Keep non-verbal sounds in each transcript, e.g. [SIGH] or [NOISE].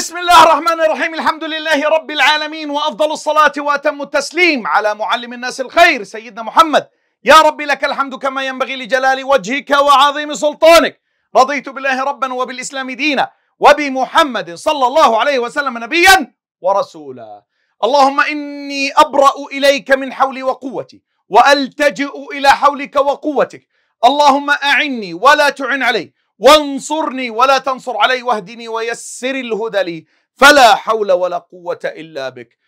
بسم الله الرحمن الرحيم الحمد لله رب العالمين وافضل الصلاه واتم التسليم على معلم الناس الخير سيدنا محمد يا رب لك الحمد كما ينبغي لجلال وجهك وعظيم سلطانك رضيت بالله ربا وبالاسلام دينا وبمحمد صلى الله عليه وسلم نبيا ورسولا اللهم اني ابرا اليك من حولي وقوتي والتجئ الى حولك وقوتك اللهم اعني ولا تعن علي وانصرني ولا تنصر علي واهدني ويسر الهدى لي فلا حول ولا قوة إلا بك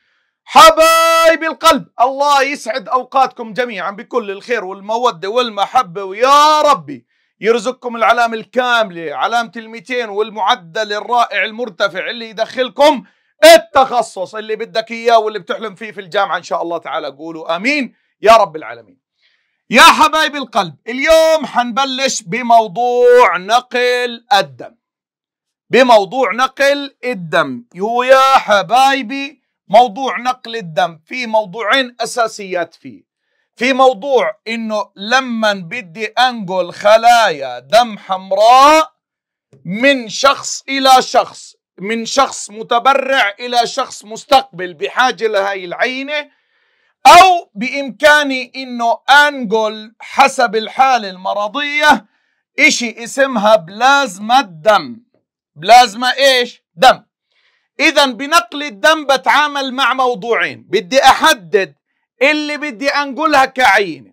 حبايب القلب الله يسعد أوقاتكم جميعا بكل الخير والمودة والمحبة ويا ربي يرزقكم العلامة الكاملة علامة الميتين والمعدل الرائع المرتفع اللي يدخلكم التخصص اللي بدك إياه واللي بتحلم فيه في الجامعة إن شاء الله تعالى قولوا آمين يا رب العالمين يا حبايب القلب اليوم حنبلش بموضوع نقل الدم بموضوع نقل الدم يا حبايبي موضوع نقل الدم في موضوعين اساسيات فيه في موضوع انه لما بدي انقل خلايا دم حمراء من شخص الى شخص من شخص متبرع الى شخص مستقبل بحاجه لهي العينه أو بإمكاني إنه أنقل حسب الحالة المرضية إشي اسمها بلازما الدم بلازما إيش؟ دم إذا بنقل الدم بتعامل مع موضوعين بدي أحدد اللي بدي أنقلها كعينة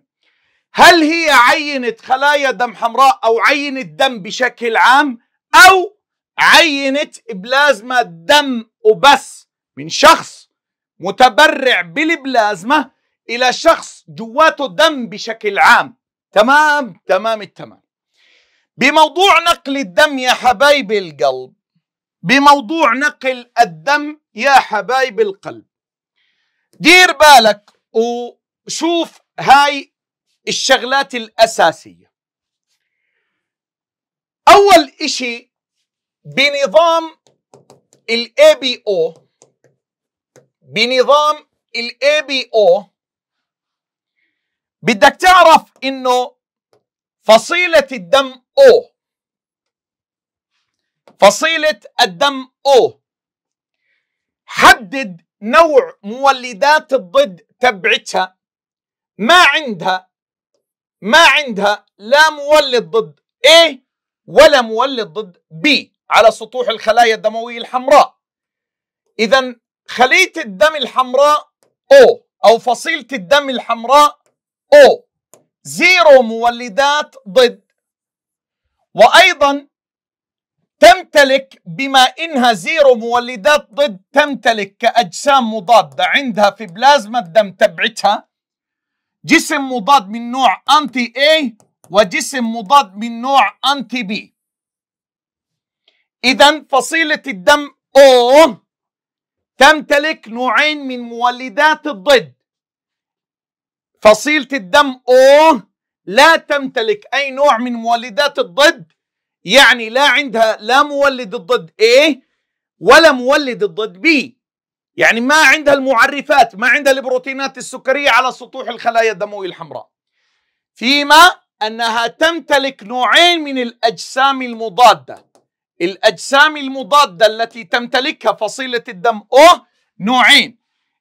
هل هي عينة خلايا دم حمراء أو عينة دم بشكل عام أو عينة بلازما دم وبس من شخص متبرع بالبلازما الى شخص جواته دم بشكل عام تمام تمام التمام بموضوع نقل الدم يا حبايب القلب بموضوع نقل الدم يا حبايب القلب دير بالك وشوف هاي الشغلات الأساسية أول إشي بنظام بي ABO بنظام الاي بي او بدك تعرف انه فصيلة الدم O فصيلة الدم O حدد نوع مولدات الضد تبعتها ما عندها ما عندها لا مولد ضد A ولا مولد ضد B على سطوح الخلايا الدموية الحمراء إذا خليه الدم الحمراء او او فصيله الدم الحمراء او زيرو مولدات ضد وايضا تمتلك بما انها زيرو مولدات ضد تمتلك كاجسام مضاده عندها في بلازما الدم تبعتها جسم مضاد من نوع انتي اي وجسم مضاد من نوع انتي بي اذا فصيله الدم O تمتلك نوعين من مولدات الضد فصيلة الدم O لا تمتلك أي نوع من مولدات الضد يعني لا عندها لا مولد الضد A ولا مولد الضد B يعني ما عندها المعرفات ما عندها البروتينات السكرية على سطوح الخلايا الدموية الحمراء فيما أنها تمتلك نوعين من الأجسام المضادة الأجسام المضادة التي تمتلكها فصيلة الدم O نوعين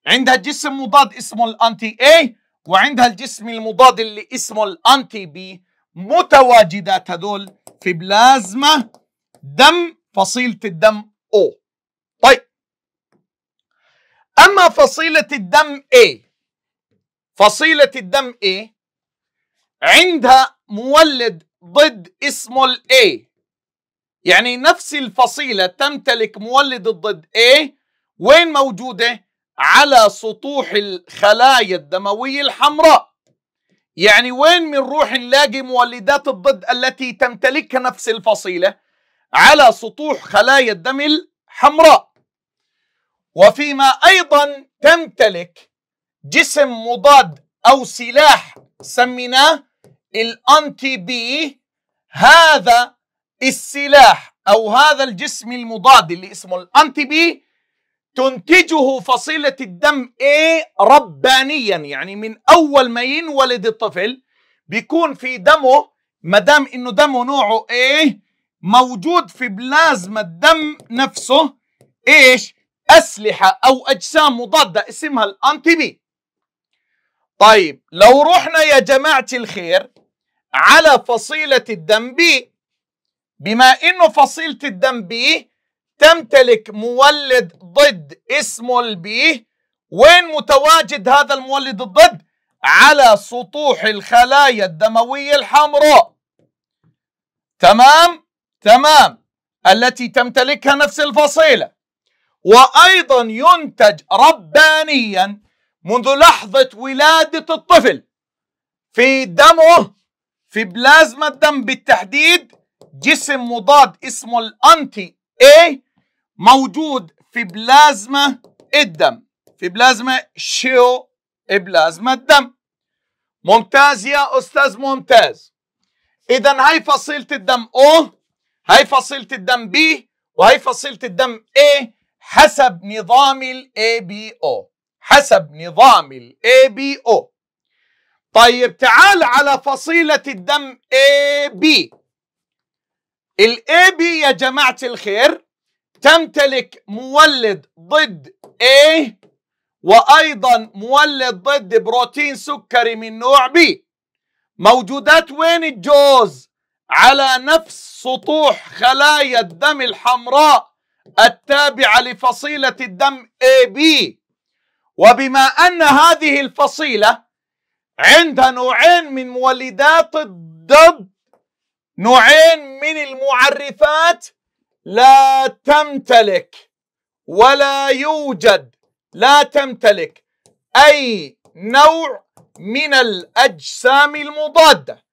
عندها جسم مضاد اسمه الأنتي A وعندها الجسم المضاد اللي اسمه الأنتي B متواجدات هذول في بلازما دم فصيلة الدم O طيب أما فصيلة الدم A فصيلة الدم A عندها مولد ضد اسمه ال A يعني نفس الفصيلة تمتلك مولد الضد A وين موجودة؟ على سطوح الخلايا الدموية الحمراء يعني وين بنروح نلاقي مولدات الضد التي تمتلكها نفس الفصيلة؟ على سطوح خلايا الدم الحمراء وفيما أيضا تمتلك جسم مضاد أو سلاح سميناه الأنتي بي هذا السلاح او هذا الجسم المضاد اللي اسمه الانتي بي تنتجه فصيله الدم A ربانيا يعني من اول ما ينولد الطفل بيكون في دمه ما دام انه دمه نوعه A موجود في بلازما الدم نفسه ايش اسلحه او اجسام مضاده اسمها الانتي بي طيب لو رحنا يا جماعه الخير على فصيله الدم بي بما انه فصيله الدم بي تمتلك مولد ضد اسمه البي وين متواجد هذا المولد الضد على سطوح الخلايا الدمويه الحمراء تمام تمام التي تمتلكها نفس الفصيله وايضا ينتج ربانيا منذ لحظه ولاده الطفل في دمه في بلازما الدم بالتحديد جسم مضاد اسمه الانتي اي موجود في بلازما الدم في بلازما شيو بلازما الدم ممتاز يا استاذ ممتاز اذا هاي فصيله الدم او هاي فصيله الدم بي وهي فصيله الدم اي حسب نظام الاي بي او حسب نظام الاي بي او طيب تعال على فصيله الدم اي بي الاي بي يا جماعة الخير تمتلك مولد ضد اي وأيضا مولد ضد بروتين سكري من نوع بي موجودات وين الجوز على نفس سطوح خلايا الدم الحمراء التابعة لفصيلة الدم اي بي وبما أن هذه الفصيلة عندها نوعين من مولدات الضد نوعين من المعرفات لا تمتلك ولا يوجد لا تمتلك أي نوع من الأجسام المضادة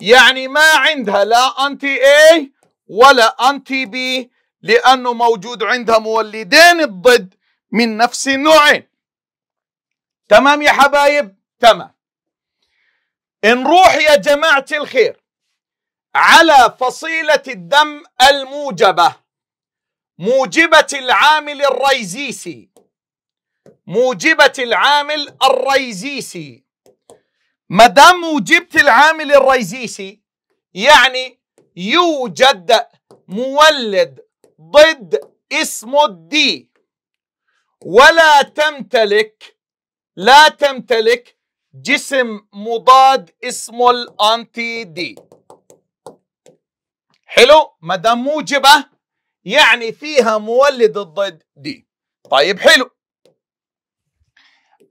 يعني ما عندها لا أنتي A ولا أنتي B لأنه موجود عندها مولدين الضد من نفس النوعين تمام يا حبايب تمام نروح يا جماعة الخير على فصيلة الدم الموجبة موجبة العامل الريزيسي موجبة العامل الريزيسي ما دام وجبت العامل الريزيسي يعني يوجد مولد ضد اسمه الدي ولا تمتلك لا تمتلك جسم مضاد اسمه الانتي دي حلو ما دام موجبه يعني فيها مولد الضد دي طيب حلو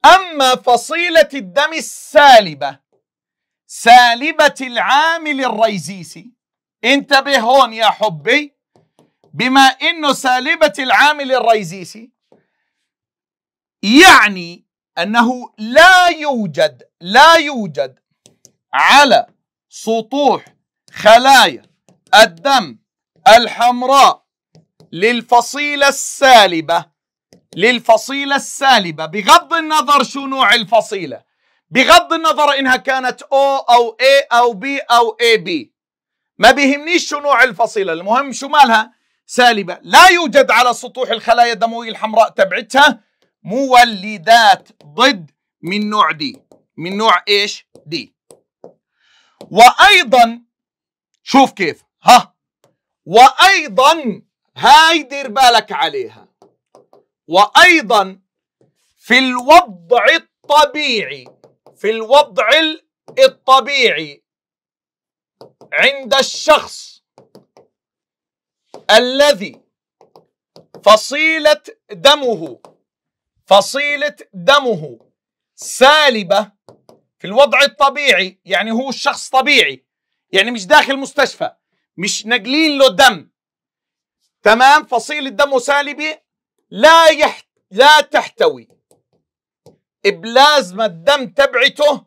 اما فصيله الدم السالبه سالبه العامل الريزيسي انتبه هون يا حبي بما انه سالبه العامل الريزيسي يعني انه لا يوجد لا يوجد على سطوح خلايا الدم الحمراء للفصيلة السالبة للفصيلة السالبة بغض النظر شو نوع الفصيلة بغض النظر إنها كانت أو أو A أو B أو AB ما بيهمنيش شو نوع الفصيلة المهم شو مالها سالبة لا يوجد على سطوح الخلايا الدموية الحمراء تبعتها مولدات ضد من نوع دي من نوع ايش دي وأيضا شوف كيف ها وايضا هاي دير بالك عليها وايضا في الوضع الطبيعي في الوضع الطبيعي عند الشخص الذي فصيلة دمه فصيلة دمه سالبة في الوضع الطبيعي يعني هو الشخص طبيعي يعني مش داخل مستشفى مش نقلين له دم تمام فصيل الدم سالبة لا يح... لا تحتوي بلازما الدم تبعته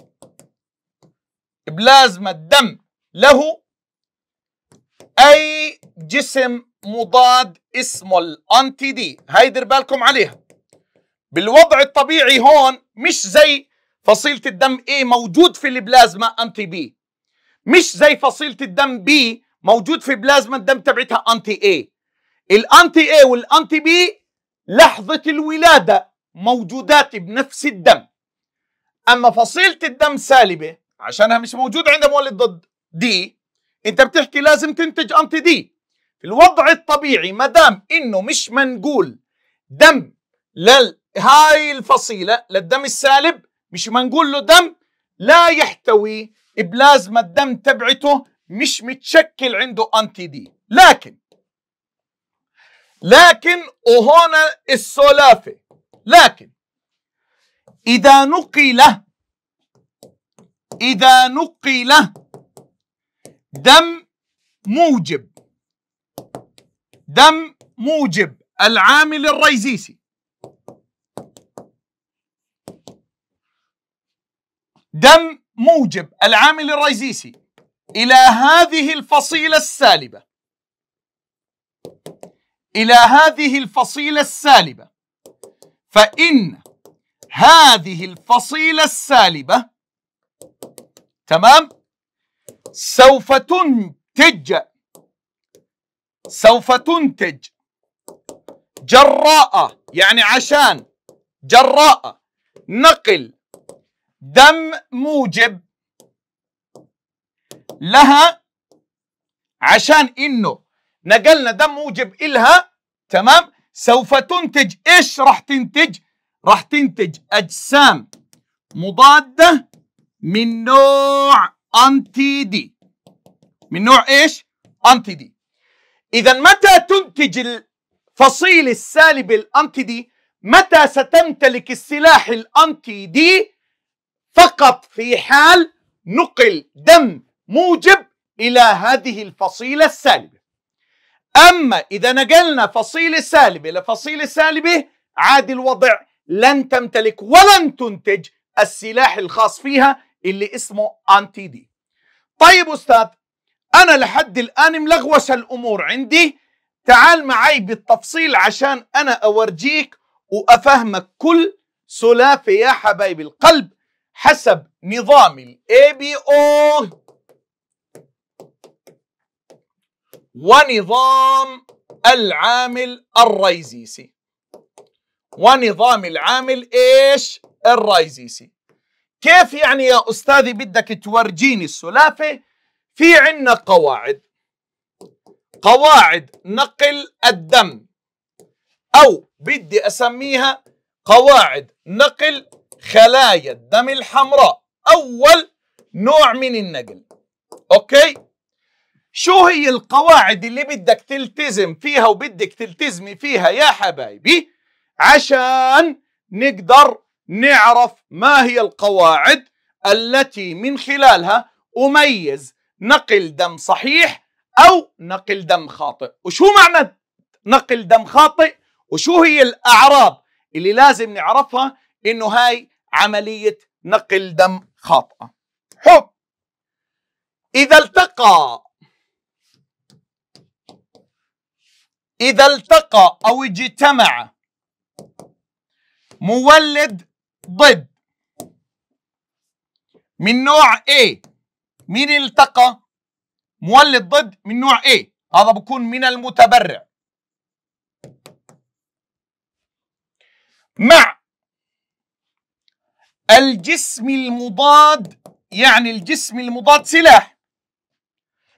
بلازما الدم له اي جسم مضاد اسمه الانتي دي هاي دير بالكم عليها بالوضع الطبيعي هون مش زي فصيلة الدم A موجود في البلازما انتي بي مش زي فصيلة الدم B موجود في بلازما الدم تبعتها انتي اي الانتي اي والانتي بي لحظه الولاده موجودات بنفس الدم اما فصيله الدم سالبه عشانها مش موجود عندها مولد ضد دي انت بتحكي لازم تنتج انتي دي في الوضع الطبيعي ما دام انه مش منقول دم لهاي الفصيله للدم السالب مش منقول له دم لا يحتوي بلازما الدم تبعته مش متشكل عنده انتي دي لكن لكن وهنا السلافه لكن اذا نقل اذا نقل دم موجب دم موجب العامل الريزيسي دم موجب العامل الريزيسي إلى هذه الفصيلة السالبة إلى هذه الفصيلة السالبة فإن هذه الفصيلة السالبة تمام سوف تنتج سوف تنتج جراء يعني عشان جراء نقل دم موجب لها عشان انه نقلنا ده موجب الها تمام سوف تنتج ايش راح تنتج راح تنتج اجسام مضاده من نوع انتي دي من نوع ايش انتي دي اذا متى تنتج الفصيل السالب الانتي دي متى ستمتلك السلاح الانتي دي فقط في حال نقل دم موجب إلى هذه الفصيلة السالبة أما إذا نقلنا فصيلة سالبة لفصيلة سالبة عاد الوضع لن تمتلك ولن تنتج السلاح الخاص فيها اللي اسمه أنتي دي طيب أستاذ أنا لحد الآن ملغوش الأمور عندي تعال معي بالتفصيل عشان أنا أورجيك وأفهمك كل سلافة يا حبايب القلب حسب نظام الـ ABO ونظام العامل الرئيسي ونظام العامل ايش الرئيسي كيف يعني يا استاذي بدك تورجيني السلافه في عندنا قواعد قواعد نقل الدم او بدي اسميها قواعد نقل خلايا الدم الحمراء اول نوع من النقل اوكي شو هي القواعد اللي بدك تلتزم فيها وبدك تلتزمي فيها يا حبايبي عشان نقدر نعرف ما هي القواعد التي من خلالها أميز نقل دم صحيح أو نقل دم خاطئ وشو معنى نقل دم خاطئ وشو هي الأعراض اللي لازم نعرفها إنه هاي عملية نقل دم خاطئة حب إذا التقى إذا التقى أو اجتمع مولد ضد من نوع A مين التقى؟ مولد ضد من نوع A هذا بكون من المتبرع مع الجسم المضاد يعني الجسم المضاد سلاح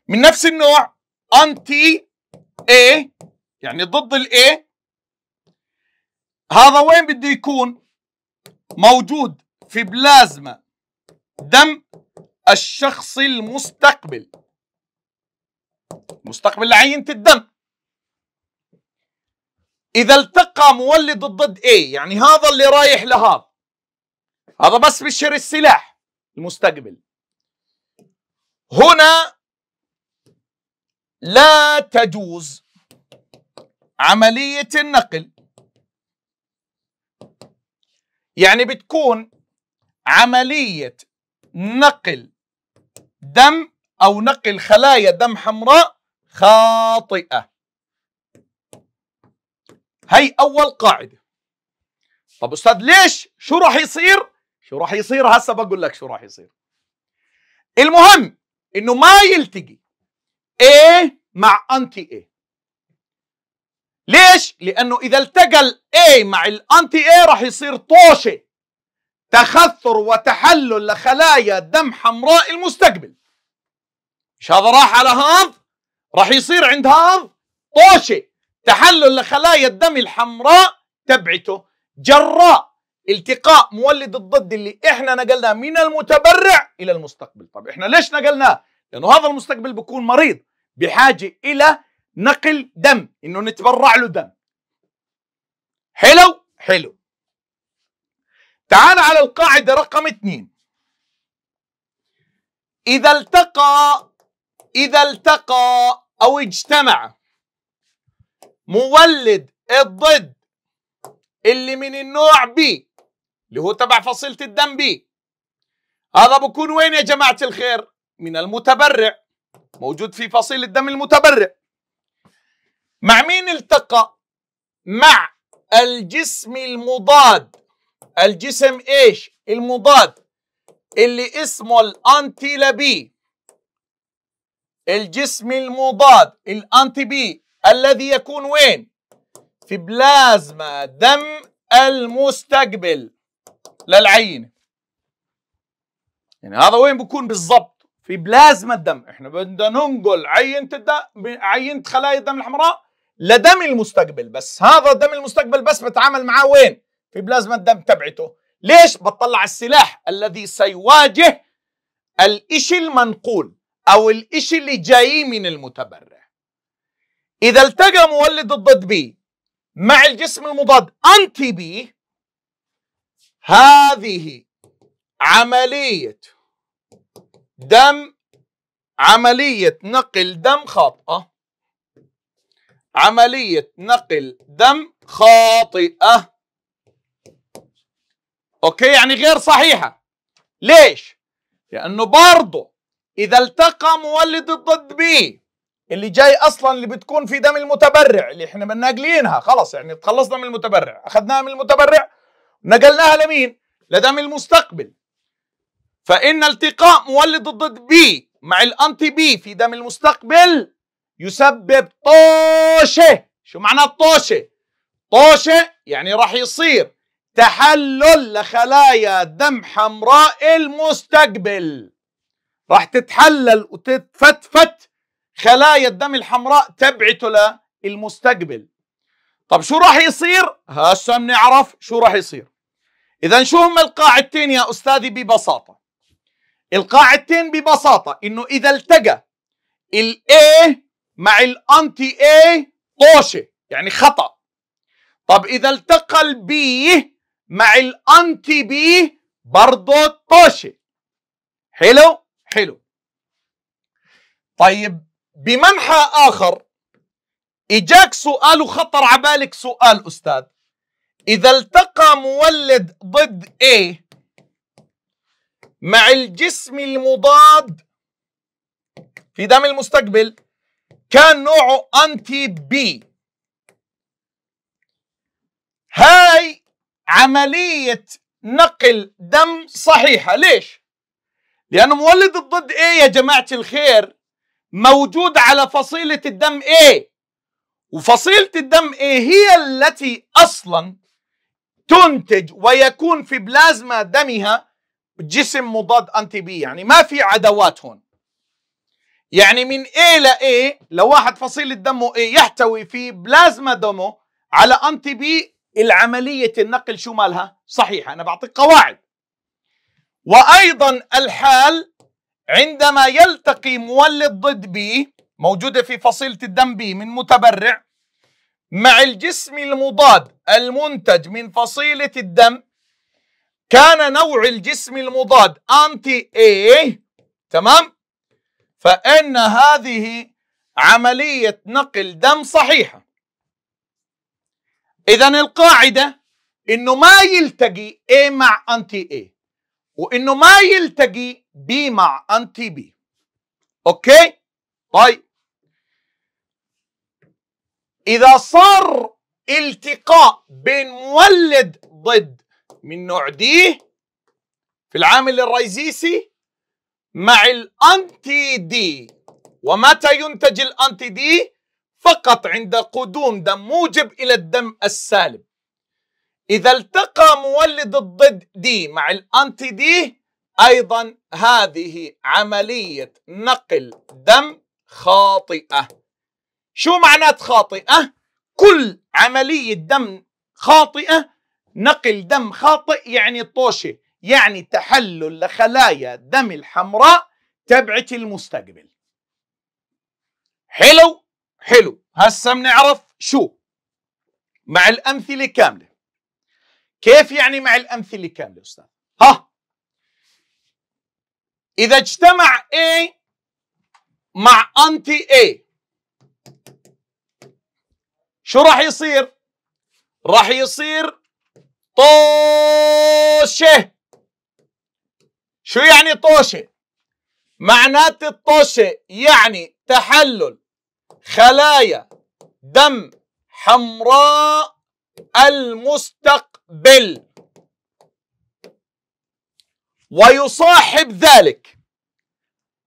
من نفس النوع أنتي A يعني ضد الاي هذا وين بده يكون موجود في بلازما دم الشخص المستقبل مستقبل عينة الدم إذا التقى مولد ضد A يعني هذا اللي رايح لهذا هذا بس بشر السلاح المستقبل هنا لا تجوز عملية النقل يعني بتكون عملية نقل دم أو نقل خلايا دم حمراء خاطئة هي أول قاعدة طب أستاذ ليش؟ شو راح يصير؟ شو راح يصير هسا بقول لك شو راح يصير المهم انه ما يلتقي A مع انتي A ليش؟ لأنه إذا التقى الأي مع الأنتي أي راح يصير طوشة تخثر وتحلل لخلايا دم حمراء المستقبل مش هذا راح على هاض راح يصير عند هاض طوشة تحلل لخلايا الدم الحمراء تبعته جراء التقاء مولد الضد اللي احنا نقلناه من المتبرع الى المستقبل طب احنا ليش نقلناه لانه هذا المستقبل بيكون مريض بحاجه الى نقل دم انه نتبرع له دم حلو حلو تعال على القاعده رقم اثنين اذا التقى اذا التقى او اجتمع مولد الضد اللي من النوع بي اللي هو تبع فصيله الدم بي هذا بكون وين يا جماعه الخير من المتبرع موجود في فصيل الدم المتبرع مع مين التقى مع الجسم المضاد الجسم ايش المضاد اللي اسمه الانتي لبي الجسم المضاد الانتي بي الذي يكون وين في بلازما دم المستقبل للعينه يعني هذا وين بكون بالضبط في بلازما الدم احنا بدنا ننقل عينه الدم عينه خلايا الدم الحمراء لدم المستقبل بس هذا دم المستقبل بس بتعامل معاه وين في بلازما الدم تبعته ليش بطلع السلاح الذي سيواجه الإشي المنقول أو الإشي اللي جاي من المتبرع إذا التقى مولد الضد بي مع الجسم المضاد أنتي بي هذه عملية دم عملية نقل دم خاطئة عملية نقل دم خاطئة أوكي يعني غير صحيحة ليش؟ لأنه برضو إذا التقى مولد الضد بي اللي جاي أصلا اللي بتكون في دم المتبرع اللي إحنا بنناقلينها خلص يعني تخلصنا من المتبرع أخذناها من المتبرع نقلناها لمين؟ لدم المستقبل فإن التقاء مولد الضد بي مع الأنتي بي في دم المستقبل يسبب طوشه شو معنى الطوشه طوشه يعني راح يصير تحلل لخلايا دم حمراء المستقبل راح تتحلل وتتفتفت خلايا الدم الحمراء تبعته للمستقبل طب شو راح يصير هسه بنعرف شو راح يصير اذا شو هم القاعدتين يا استاذي ببساطه القاعدتين ببساطه انه اذا التقى الايه مع الانتي اي طوشه يعني خطا طب اذا التقى البي مع الانتي بي برضه طوشه حلو حلو طيب بمنحى اخر اجاك سؤال وخطر على بالك سؤال استاذ اذا التقى مولد ضد اي مع الجسم المضاد في دم المستقبل كان نوعه انتي بي هاي عملية نقل دم صحيحة ليش؟ لأن مولد الضد A يا جماعة الخير موجود على فصيلة الدم A وفصيلة الدم A هي التي أصلا تنتج ويكون في بلازما دمها جسم مضاد أنتي بي يعني ما في عدوات هون يعني من A ل A لو واحد فصيلة دمه A يحتوي في بلازما دومو على أنتي بي العملية النقل شو مالها؟ صحيحة أنا بعطيك قواعد وأيضا الحال عندما يلتقي مولد ضد B موجودة في فصيلة الدم B من متبرع مع الجسم المضاد المنتج من فصيلة الدم كان نوع الجسم المضاد أنتي A تمام؟ فإن هذه عملية نقل دم صحيحة إذا القاعدة إنه ما يلتقي A مع أنتي A وإنه ما يلتقي B مع أنتي B أوكي؟ طيب إذا صار التقاء بين مولد ضد من نوع D في العامل الرئيسي مع الانتي دي ومتى ينتج الانتي دي فقط عند قدوم دم موجب الى الدم السالب اذا التقى مولد الضد دي مع الانتي دي ايضا هذه عمليه نقل دم خاطئه شو معنات خاطئه كل عمليه دم خاطئه نقل دم خاطئ يعني طوشه يعني تحلل لخلايا دم الحمراء تبعت المستقبل حلو حلو هسه بنعرف شو مع الأمثلة كاملة كيف يعني مع الأمثلة كاملة أستاذ ها إذا اجتمع A مع أنتي A شو راح يصير؟ راح يصير طوشة شو يعني طوشة معنات الطوشة يعني تحلل خلايا دم حمراء المستقبل ويصاحب ذلك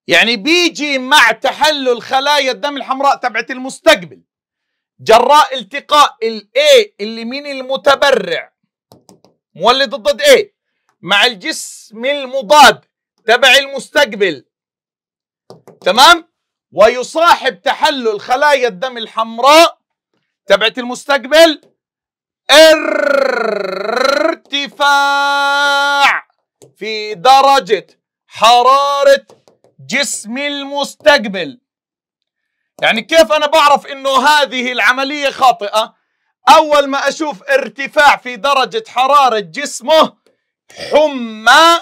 يعني بيجي مع تحلل خلايا الدم الحمراء تبعت المستقبل جراء التقاء الاي اللي من المتبرع مولد ضد ايه مع الجسم المضاد تبع المستقبل تمام ويصاحب تحلل خلايا الدم الحمراء تبعت المستقبل ارتفاع في درجة حرارة جسم المستقبل يعني كيف أنا بعرف أنه هذه العملية خاطئة أول ما أشوف ارتفاع في درجة حرارة جسمه حمى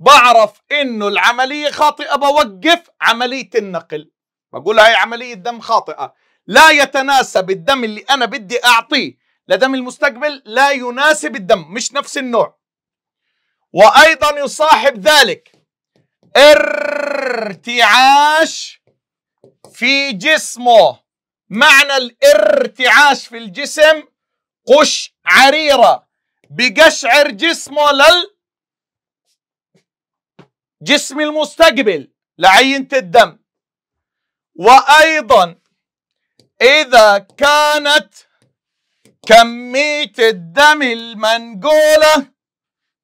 بعرف انه العمليه خاطئه بوقف عمليه النقل بقول هاي عمليه دم خاطئه لا يتناسب الدم اللي انا بدي اعطيه لدم المستقبل لا يناسب الدم مش نفس النوع وايضا يصاحب ذلك ارتعاش في جسمه معنى الارتعاش في الجسم قش عريره بقشعر جسمه لل جسم المستقبل لعينة الدم وأيضا إذا كانت كمية الدم المنقولة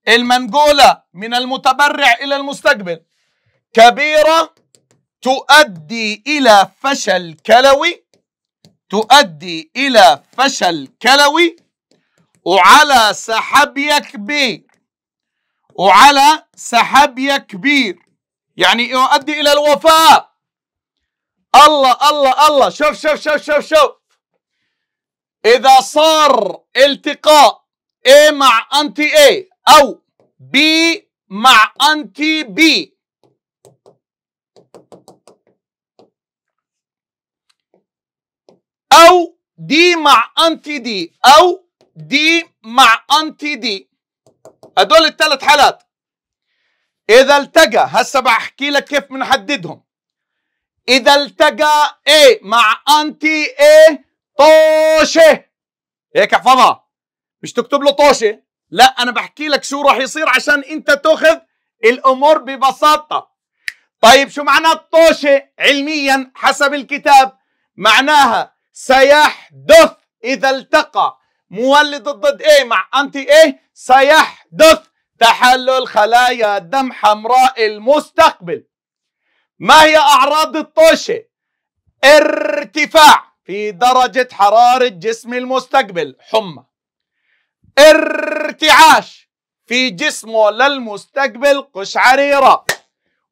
المنقولة من المتبرع إلى المستقبل كبيرة تؤدي إلى فشل كلوي تؤدي إلى فشل كلوي وعلى سحابية كبير وعلى سحابية كبير يعني يؤدي إلى الوفاء الله الله الله شوف شوف شوف شوف شوف إذا صار التقاء A مع أنتي A أو B مع أنتي B أو دي مع أنتي دي أو دي مع انتي دي هدول الثلاث حالات اذا التقى هسه بحكي لك كيف بنحددهم اذا التقى اي مع انتي اي طوشه هيك احفظها مش تكتب له طوشه لا انا بحكي لك شو راح يصير عشان انت تاخذ الامور ببساطه طيب شو معنى الطوشه علميا حسب الكتاب معناها سيحدث اذا التقى مولد ضد ايه مع انتي ايه سيحدث تحلل خلايا دم حمراء المستقبل ما هي اعراض الطوشه ارتفاع في درجة حرارة جسم المستقبل حمى ارتعاش في جسمه للمستقبل قشعريرة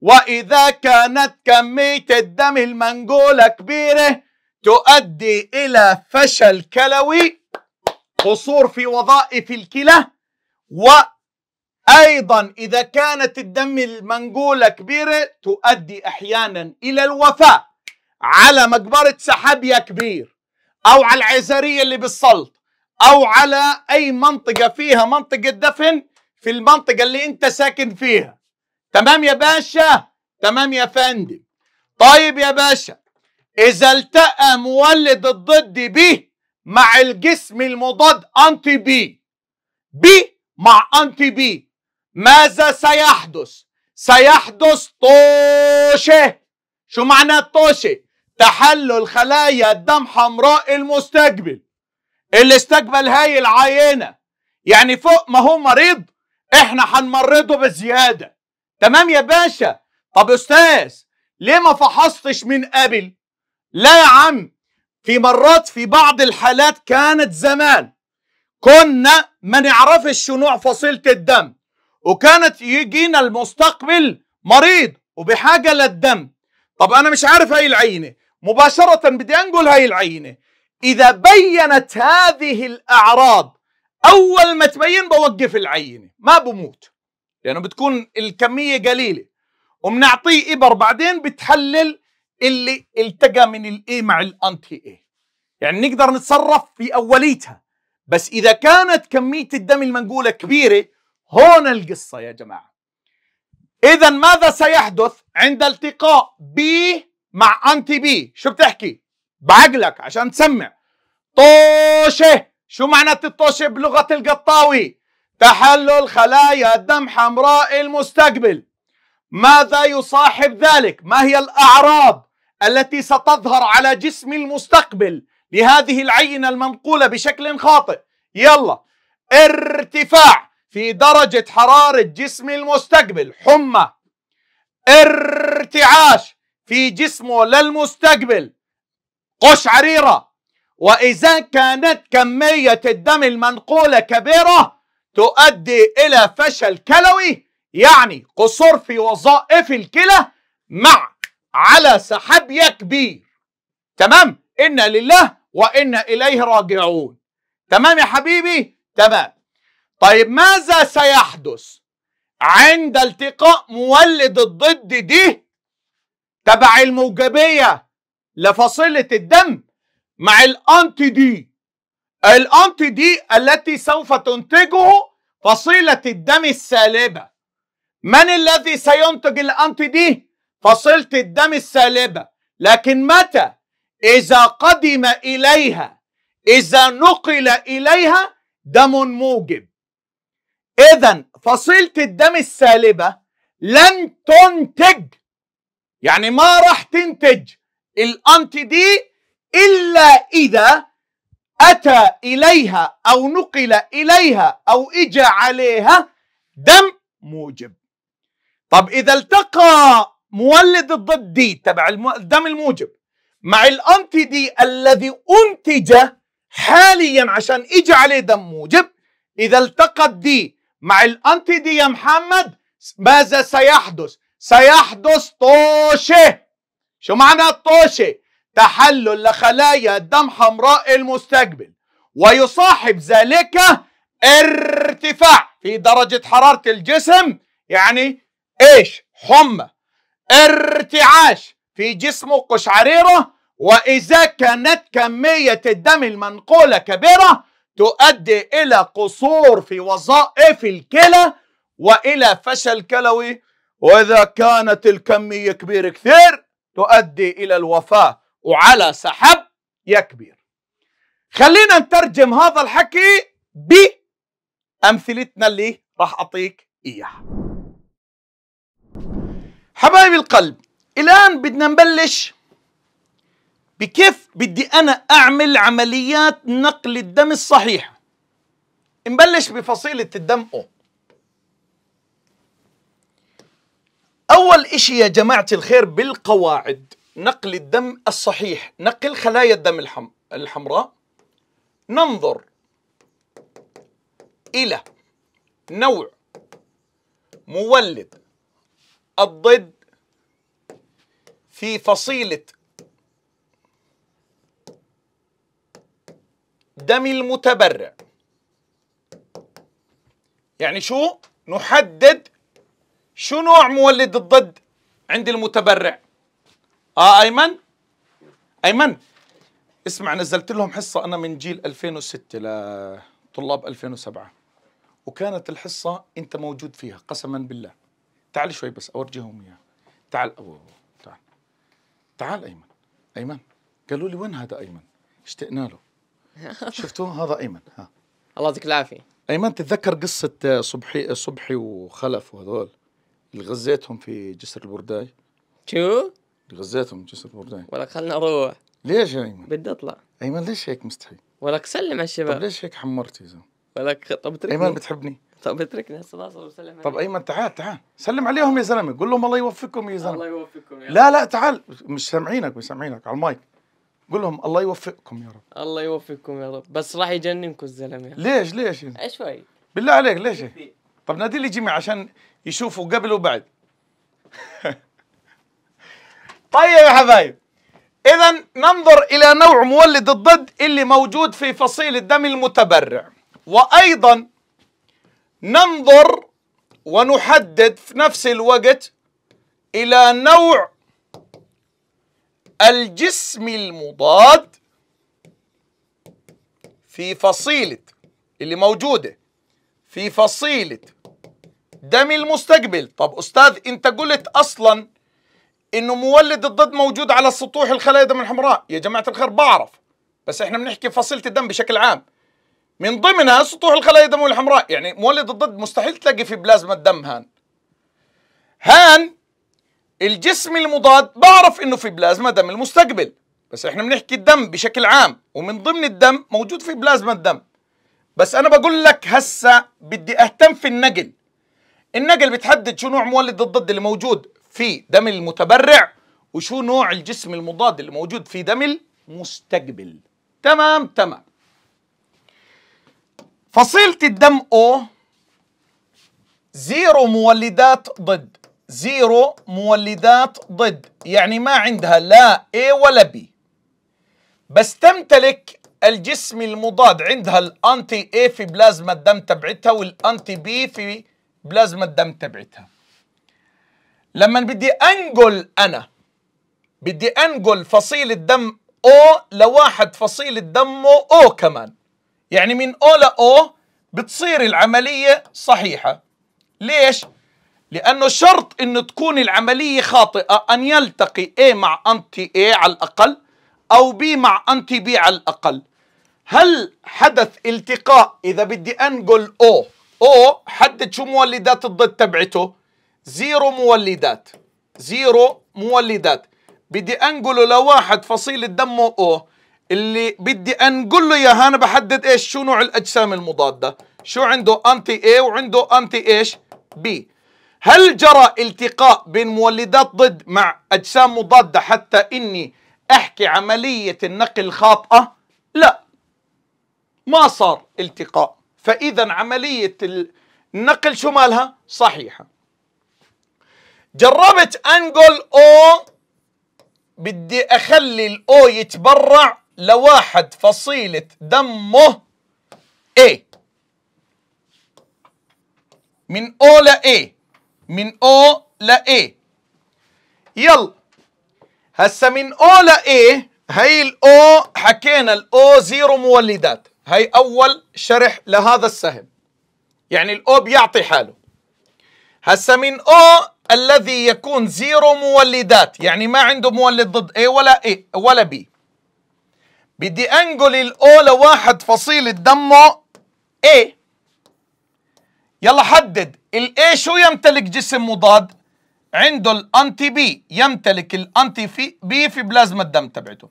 وإذا كانت كمية الدم المنقولة كبيرة تؤدي إلى فشل كلوي قصور في وظائف الكلى وأيضا إذا كانت الدم المنقولة كبيرة تؤدي أحيانا إلى الوفاة على مقبرة سحابية كبير أو على العزرية اللي بالسلط أو على أي منطقة فيها منطقة دفن في المنطقة اللي أنت ساكن فيها تمام يا باشا تمام يا فندم طيب يا باشا إذا التقى مولد الضد به مع الجسم المضاد أنتي بي بي مع أنتي بي ماذا سيحدث؟ سيحدث طوشة شو معنى الطوشة؟ تحلل خلايا الدم حمراء المستقبل اللي استقبل هاي العينة يعني فوق ما هو مريض احنا هنمرضه بزيادة تمام يا باشا طب استاذ ليه ما فحصتش من قبل لا يا عم في مرات في بعض الحالات كانت زمان كنا ما نعرفش شنوع فصيلة الدم وكانت يجينا المستقبل مريض وبحاجة للدم طب أنا مش عارف هاي العينة مباشرة بدي أنقل هاي العينة إذا بينت هذه الأعراض أول ما تبين بوقف العينة ما بموت لأنه يعني بتكون الكمية قليلة وبنعطيه إبر بعدين بتحلل اللي التقى من الاي مع الانتي اي يعني نقدر نتصرف في اوليتها بس اذا كانت كميه الدم المنقوله كبيره هون القصه يا جماعه اذا ماذا سيحدث عند التقاء بي مع انتي بي شو بتحكي بعقلك عشان تسمع طوشه شو معنى الطوشه بلغه القطاوي تحلل خلايا الدم حمراء المستقبل ماذا يصاحب ذلك ما هي الاعراض التي ستظهر على جسم المستقبل لهذه العينة المنقولة بشكل خاطئ يلا ارتفاع في درجة حرارة جسم المستقبل حمى ارتعاش في جسمه للمستقبل قشعريرة وإذا كانت كمية الدم المنقولة كبيرة تؤدي إلى فشل كلوي يعني قصور في وظائف الكلى مع على سحابية كبير تمام إنا لله وإنا إليه راجعون تمام يا حبيبي تمام طيب ماذا سيحدث عند التقاء مولد الضد دي تبع الموجبية لفصيلة الدم مع الأنتي دي الأنتي دي التي سوف تنتجه فصيلة الدم السالبة من الذي سينتج الأنتي دي؟ فصيلة الدم السالبة لكن متى إذا قدم إليها إذا نقل إليها دم موجب إذا فصيلة الدم السالبة لن تنتج يعني ما راح تنتج الأنتي دي إلا إذا أتى إليها أو نقل إليها أو إجى عليها دم موجب طب إذا التقى مولد الضد دي تبع الدم الموجب مع الانتي دي الذي انتج حاليا عشان اجى عليه دم موجب اذا التقت دي مع الانتي دي يا محمد ماذا سيحدث؟ سيحدث طوشه شو معنى الطوشه؟ تحلل لخلايا الدم حمراء المستقبل ويصاحب ذلك ارتفاع في درجة حرارة الجسم يعني ايش؟ حمى ارتعاش في جسم قشعريرة وإذا كانت كمية الدم المنقولة كبيرة تؤدي إلى قصور في وظائف الكلى وإلى فشل كلوي وإذا كانت الكمية كبيرة كثير تؤدي إلى الوفاة وعلى سحب يا كبير خلينا نترجم هذا الحكي بأمثلتنا اللي راح أعطيك إياها حبايب القلب الآن بدنا نبلش بكيف بدي أنا أعمل عمليات نقل الدم الصحيحة نبلش بفصيلة الدم أو أول إشي يا جماعة الخير بالقواعد نقل الدم الصحيح نقل خلايا الدم الحم... الحمراء ننظر إلى نوع مولد الضد في فصيلة دم المتبرع يعني شو نحدد شو نوع مولد الضد عند المتبرع اه ايمن ايمن اسمع نزلت لهم حصه انا من جيل 2006 لطلاب 2007 وكانت الحصه انت موجود فيها قسما بالله تعال شوي بس اورجيهم اياه تعال أوه. تعال تعال ايمن ايمن قالوا لي وين هذا ايمن اشتقنا له [LAUGHS] شفتوا هذا ايمن ها الله يعطيك العافيه ايمن تتذكر قصه صبحي صبحي وخلف وهذول اللي غزيتهم في جسر البرداي شو؟ غزيتهم جسر البرداي ولك خلنا اروح ليش يا ايمن؟ بدي اطلع ايمن ليش هيك مستحي؟ ولك سلم على الشباب طب ليش هيك حمرتي يا زلمه؟ ولك طب تركني ايمن بتحبني؟ طب اتركني هسه ناصر وسلم عليهم طب ايمن تعال تعال سلم عليهم يا زلمه قول لهم الله يوفقكم يا زلمه الله يوفقكم يا رب. لا لا تعال مش سامعينك مش سامعينك على المايك قول لهم الله يوفقكم يا رب الله يوفقكم يا رب بس راح يجننكم الزلمه ليش ليش شوي بالله عليك ليش طب نادي لي جميع عشان يشوفوا قبل وبعد [LAUGHS] طيب يا حبايب اذا ننظر الى نوع مولد الضد اللي موجود في فصيل الدم المتبرع وايضا ننظر ونحدد في نفس الوقت إلى نوع الجسم المضاد في فصيلة اللي موجودة في فصيلة دم المستقبل طب أستاذ أنت قلت أصلا إنه مولد الضد موجود على سطوح الخلايا الدم الحمراء يا جماعة الخير بعرف بس إحنا بنحكي فصيلة الدم بشكل عام من ضمنها سطوح الخلايا الدموية الحمراء يعني مولد الضد مستحيل تلاقي في بلازما الدم هان هان الجسم المضاد بعرف انه في بلازما دم المستقبل بس احنا بنحكي الدم بشكل عام ومن ضمن الدم موجود في بلازما الدم بس انا بقول لك هسه بدي اهتم في النقل النقل بتحدد شو نوع مولد الضد اللي موجود في دم المتبرع وشو نوع الجسم المضاد اللي موجود في دم المستقبل تمام تمام فصيلة الدم O زيرو مولدات ضد زيرو مولدات ضد يعني ما عندها لا A ولا B بس تمتلك الجسم المضاد عندها الانتي A في بلازما الدم تبعتها والانتي B في بلازما الدم تبعتها لما بدي انقل انا بدي انقل فصيل الدم O لواحد فصيل دمه O كمان يعني من او لاو بتصير العملية صحيحة ليش؟ لأنه شرط أن تكون العملية خاطئة أن يلتقي A مع أنتي A على الأقل أو B مع أنتي B على الأقل هل حدث التقاء إذا بدي أنقل او او حدد شو مولدات الضد تبعته زيرو مولدات زيرو مولدات بدي أنقله لواحد فصيلة دمه او اللي بدي انقل له اياها انا بحدد ايش شو نوع الاجسام المضاده شو عنده انتي اي وعنده انتي ايش بي هل جرى التقاء بين مولدات ضد مع اجسام مضاده حتى اني احكي عمليه النقل الخاطئه لا ما صار التقاء فاذا عمليه النقل شو مالها صحيحه جربت انقل او بدي اخلي الاو يتبرع لواحد فصيلة دمه A من O ل A من O ل A يلا هسا من O ل A هي الأو حكينا الأو زيرو مولدات هي أول شرح لهذا السهم يعني الأو بيعطي حاله هسا من أو الذي يكون زيرو مولدات يعني ما عنده مولد ضد A ولا A ولا B بدي انقل الاولى واحد فصيلة دمه A يلا حدد ال A شو يمتلك جسم مضاد عنده الانتي بي يمتلك الانتي في بي في بلازما الدم تبعته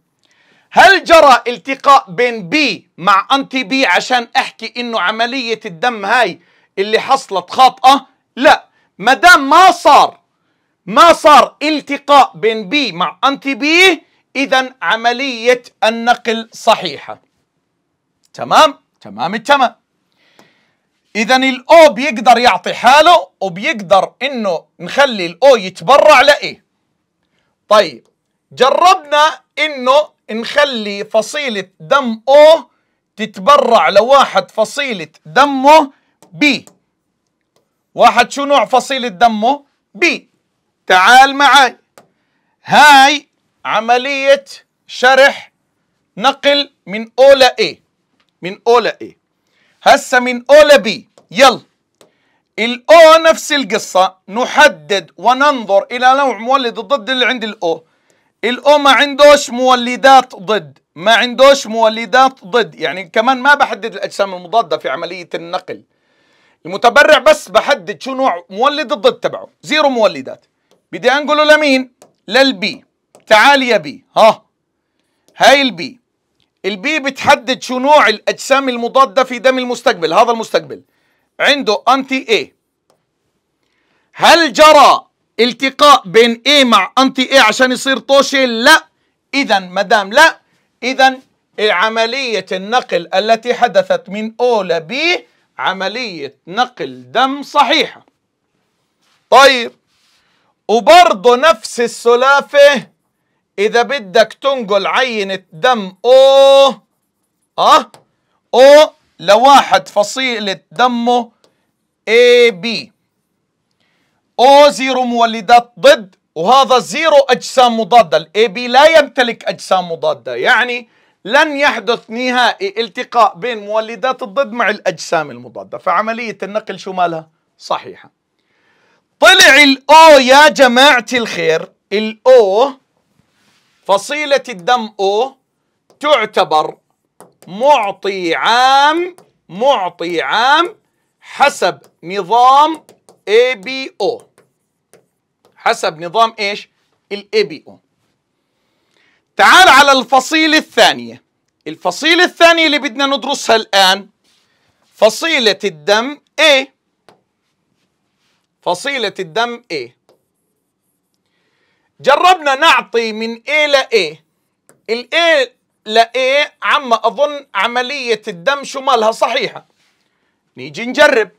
هل جرى التقاء بين بي مع انتي بي عشان احكي انه عملية الدم هاي اللي حصلت خاطئة لا ما دام ما صار ما صار التقاء بين بي مع انتي بي إذا عملية النقل صحيحة تمام تمام التمام إذا الأو بيقدر يعطي حاله وبيقدر إنه نخلي الأو يتبرع لإيه طيب جربنا إنه نخلي فصيلة دم أو تتبرع لواحد فصيلة دمه بي واحد شو نوع فصيلة دمه بي تعال معي هاي عملية شرح نقل من أو ل A من أو ل A هسا من أو ل B يلا الأو نفس القصة نحدد وننظر إلى نوع مولد الضد اللي عند الأو الأو ما عندوش مولدات ضد ما عندوش مولدات ضد يعني كمان ما بحدد الأجسام المضادة في عملية النقل المتبرع بس بحدد شو نوع مولد الضد تبعه زيرو مولدات بدي أنقله لمين للبي تعال يا بي ها هاي البي البي بتحدد شو نوع الاجسام المضاده في دم المستقبل هذا المستقبل عنده انتي اي هل جرى التقاء بين اي مع انتي اي عشان يصير طوشي لا اذا ما دام لا اذا عمليه النقل التي حدثت من او لبي عمليه نقل دم صحيحه طيب وبرضه نفس السلافه اذا بدك تنقل عينة دم او اه او لواحد فصيلة دمه اي بي او زيرو مولدات ضد وهذا زيرو اجسام مضاده الاي بي لا يمتلك اجسام مضاده يعني لن يحدث نهائي التقاء بين مولدات الضد مع الاجسام المضاده فعمليه النقل شو مالها صحيحه طلع الاو يا جماعه الخير الاو فصيلة الدم O تعتبر معطي عام معطي عام حسب نظام ABO حسب نظام ايش؟ الاي بي او تعال على الفصيلة الثانية الفصيلة الثانية اللي بدنا ندرسها الآن فصيلة الدم A فصيلة الدم A جربنا نعطي من A ل A ال A ل A عم أظن عملية الدم شو مالها صحيحة نيجي نجرب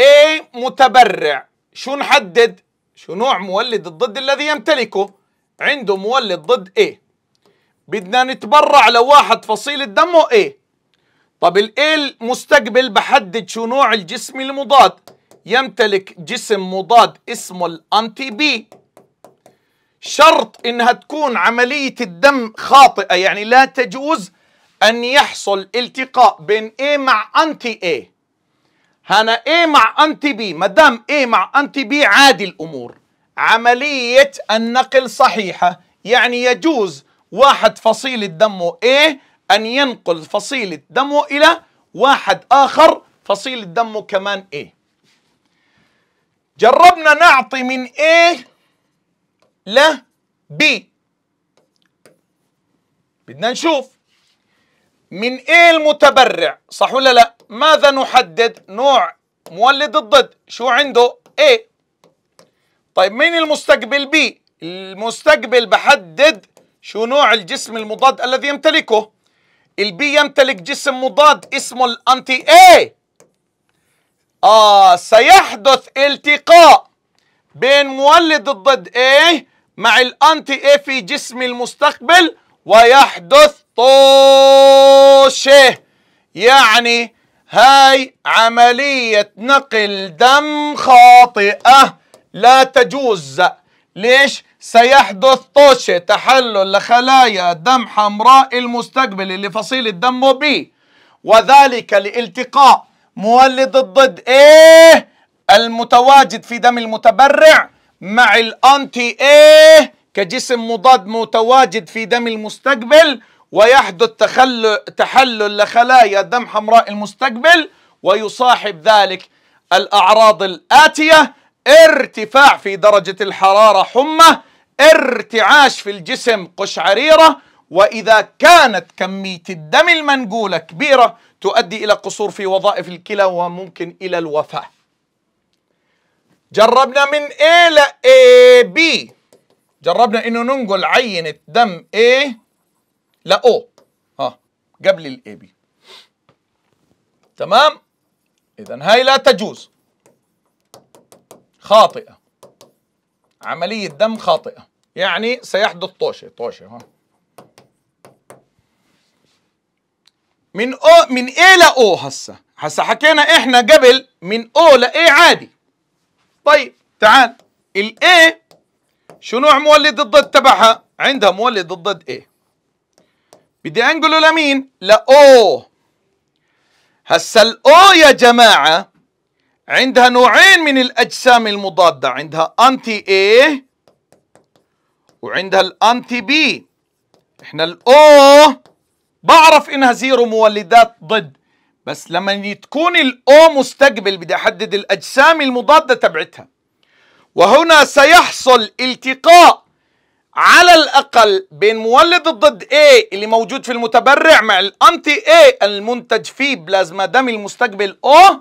A متبرع شو نحدد شو نوع مولد الضد الذي يمتلكه عنده مولد ضد A بدنا نتبرع لواحد فصيل الدم A طب ال A المستقبل بحدد شو نوع الجسم المضاد يمتلك جسم مضاد اسمه الانتي بي شرط انها تكون عمليه الدم خاطئه يعني لا تجوز ان يحصل التقاء بين A مع انتي A هنا A مع انتي B ما دام A مع انتي B عادي الامور عمليه النقل صحيحه يعني يجوز واحد فصيله دمه A ان ينقل فصيله دمه الى واحد اخر فصيله دمه كمان A جربنا نعطي من A ل ب بدنا نشوف من ايه المتبرع صح ولا لا ماذا نحدد نوع مولد الضد شو عنده ايه طيب مين المستقبل بي المستقبل بحدد شو نوع الجسم المضاد الذي يمتلكه البي يمتلك جسم مضاد اسمه الانتي اي آه سيحدث التقاء بين مولد الضد A مع الانتي اي في جسم المستقبل ويحدث طوشه يعني هاي عملية نقل دم خاطئة لا تجوز ليش؟ سيحدث طوشة تحلل لخلايا دم حمراء المستقبل اللي فصيل الدم بي وذلك لالتقاء مولد الضد ايه المتواجد في دم المتبرع مع الانتي ايه كجسم مضاد متواجد في دم المستقبل ويحدث تخل... تحلل لخلايا دم حمراء المستقبل ويصاحب ذلك الأعراض الآتية ارتفاع في درجة الحرارة حمى ارتعاش في الجسم قشعريرة وإذا كانت كمية الدم المنقولة كبيرة تؤدي إلى قصور في وظائف الكلى وممكن إلى الوفاة جربنا من A ل AB جربنا انه ننقل عينة دم A ل O ها قبل ال AB تمام اذا هاي لا تجوز خاطئة عملية دم خاطئة يعني سيحدث طوشة طوشة ها من O من ل O هسه هسه حكينا احنا قبل من O ل A عادي طيب تعال ال A شو نوع مولد الضد تبعها؟ عندها مولد الضد A بدي انقله لمين؟ لأو هسا الأو يا جماعة عندها نوعين من الأجسام المضادة عندها أنتي A وعندها الأنتي B احنا الأو بعرف إنها زيرو مولدات ضد بس لما تكون الاو مستقبل بدي احدد الاجسام المضاده تبعتها وهنا سيحصل التقاء على الاقل بين مولد الضد A اللي موجود في المتبرع مع الانتي A المنتج فيه بلازما دم المستقبل O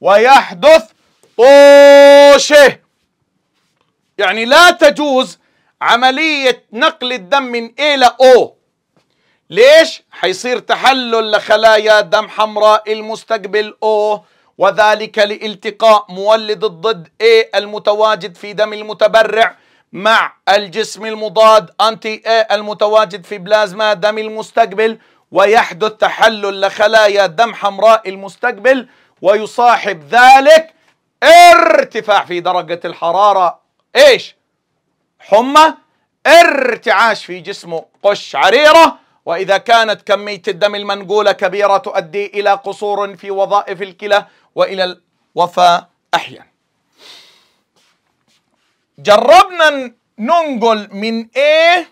ويحدث طوشه يعني لا تجوز عملية نقل الدم من A الى O ليش؟ حيصير تحلل لخلايا دم حمراء المستقبل O وذلك لالتقاء مولد الضد A المتواجد في دم المتبرع مع الجسم المضاد أنتي A المتواجد في بلازما دم المستقبل ويحدث تحلل لخلايا دم حمراء المستقبل ويصاحب ذلك ارتفاع في درجة الحرارة ايش؟ حمى ارتعاش في جسمه قش عريره وإذا كانت كمية الدم المنقولة كبيرة تؤدي إلى قصور في وظائف الكلى وإلى الوفاة أحيانا جربنا ننقل من A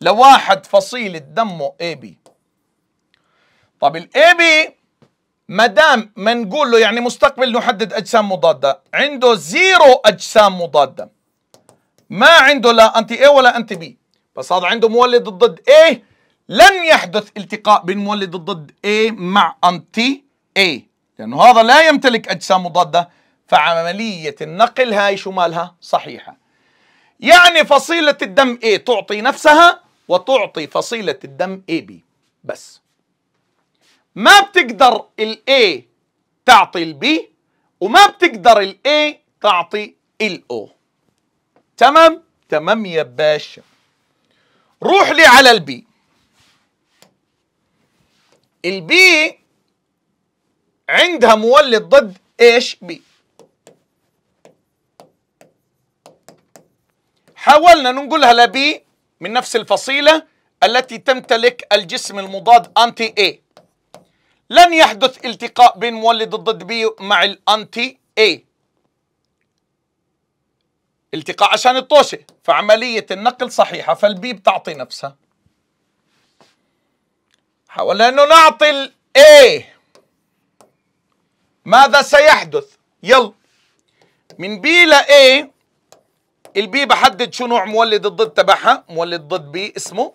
لواحد فصيلة دمه AB طب ال AB ما دام ما نقول له يعني مستقبل نحدد اجسام مضاده عنده زيرو اجسام مضاده ما عنده لا انتي اي ولا انتي بي بس هذا عنده مولد الضد A لن يحدث التقاء بين مولد الضد A مع أنتي A لأنه هذا لا يمتلك أجسام مضادة فعملية النقل هاي شو مالها صحيحة يعني فصيلة الدم A تعطي نفسها وتعطي فصيلة الدم AB بس ما بتقدر ال A تعطي ال B وما بتقدر ال A تعطي ال O تمام تمام يا باشا روح لي على البي البي عندها مولد ضد ايش بي حاولنا ننقلها لبي من نفس الفصيلة التي تمتلك الجسم المضاد أنتي A لن يحدث التقاء بين مولد الضد B مع الأنتي A التقاء عشان الطوشه فعمليه النقل صحيحه فالبي بتعطي نفسها حاولنا انه نعطي الاي A ماذا سيحدث يلا من B ل A البي بحدد شو نوع مولد الضد تبعها مولد ضد B اسمه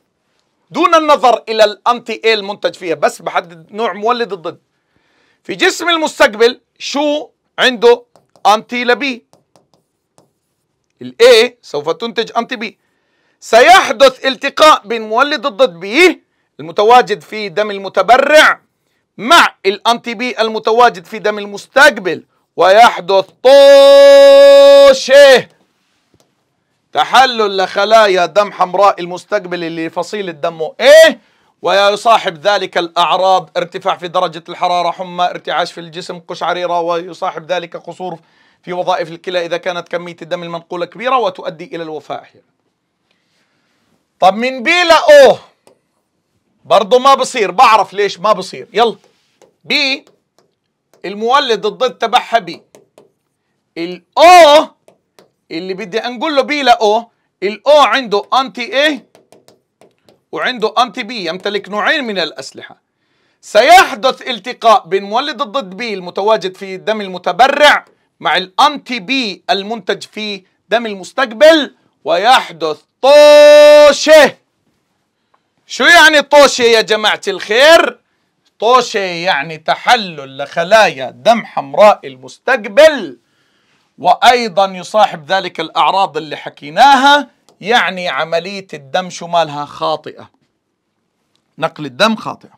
دون النظر الى الانتي A المنتج فيها بس بحدد نوع مولد الضد في جسم المستقبل شو عنده انتي لبي ال A سوف تنتج أنتي بي سيحدث التقاء بين مولد الضد بي المتواجد في دم المتبرع مع الأنتي بي المتواجد في دم المستقبل ويحدث طوشه تحلل لخلايا دم حمراء المستقبل اللي فصيل دمه إيه ويصاحب ذلك الأعراض ارتفاع في درجة الحرارة حمى ارتعاش في الجسم قشعريرة ويصاحب ذلك قصور في وظائف الكلى إذا كانت كمية الدم المنقولة كبيرة وتؤدي إلى الوفاة أحيانا طب من بي او برضه ما بصير بعرف ليش ما بصير يلا بي المولد الضد تبعها بي الاو اللي بدي انقول له بي او الاو عنده انتي اي وعنده انتي بي يمتلك نوعين من الاسلحه سيحدث التقاء بين مولد الضد بي المتواجد في الدم المتبرع مع الانتي بي المنتج في دم المستقبل ويحدث طوشه شو يعني طوشه يا جماعه الخير طوشه يعني تحلل لخلايا دم حمراء المستقبل وايضا يصاحب ذلك الاعراض اللي حكيناها يعني عمليه الدم شو مالها خاطئه نقل الدم خاطئه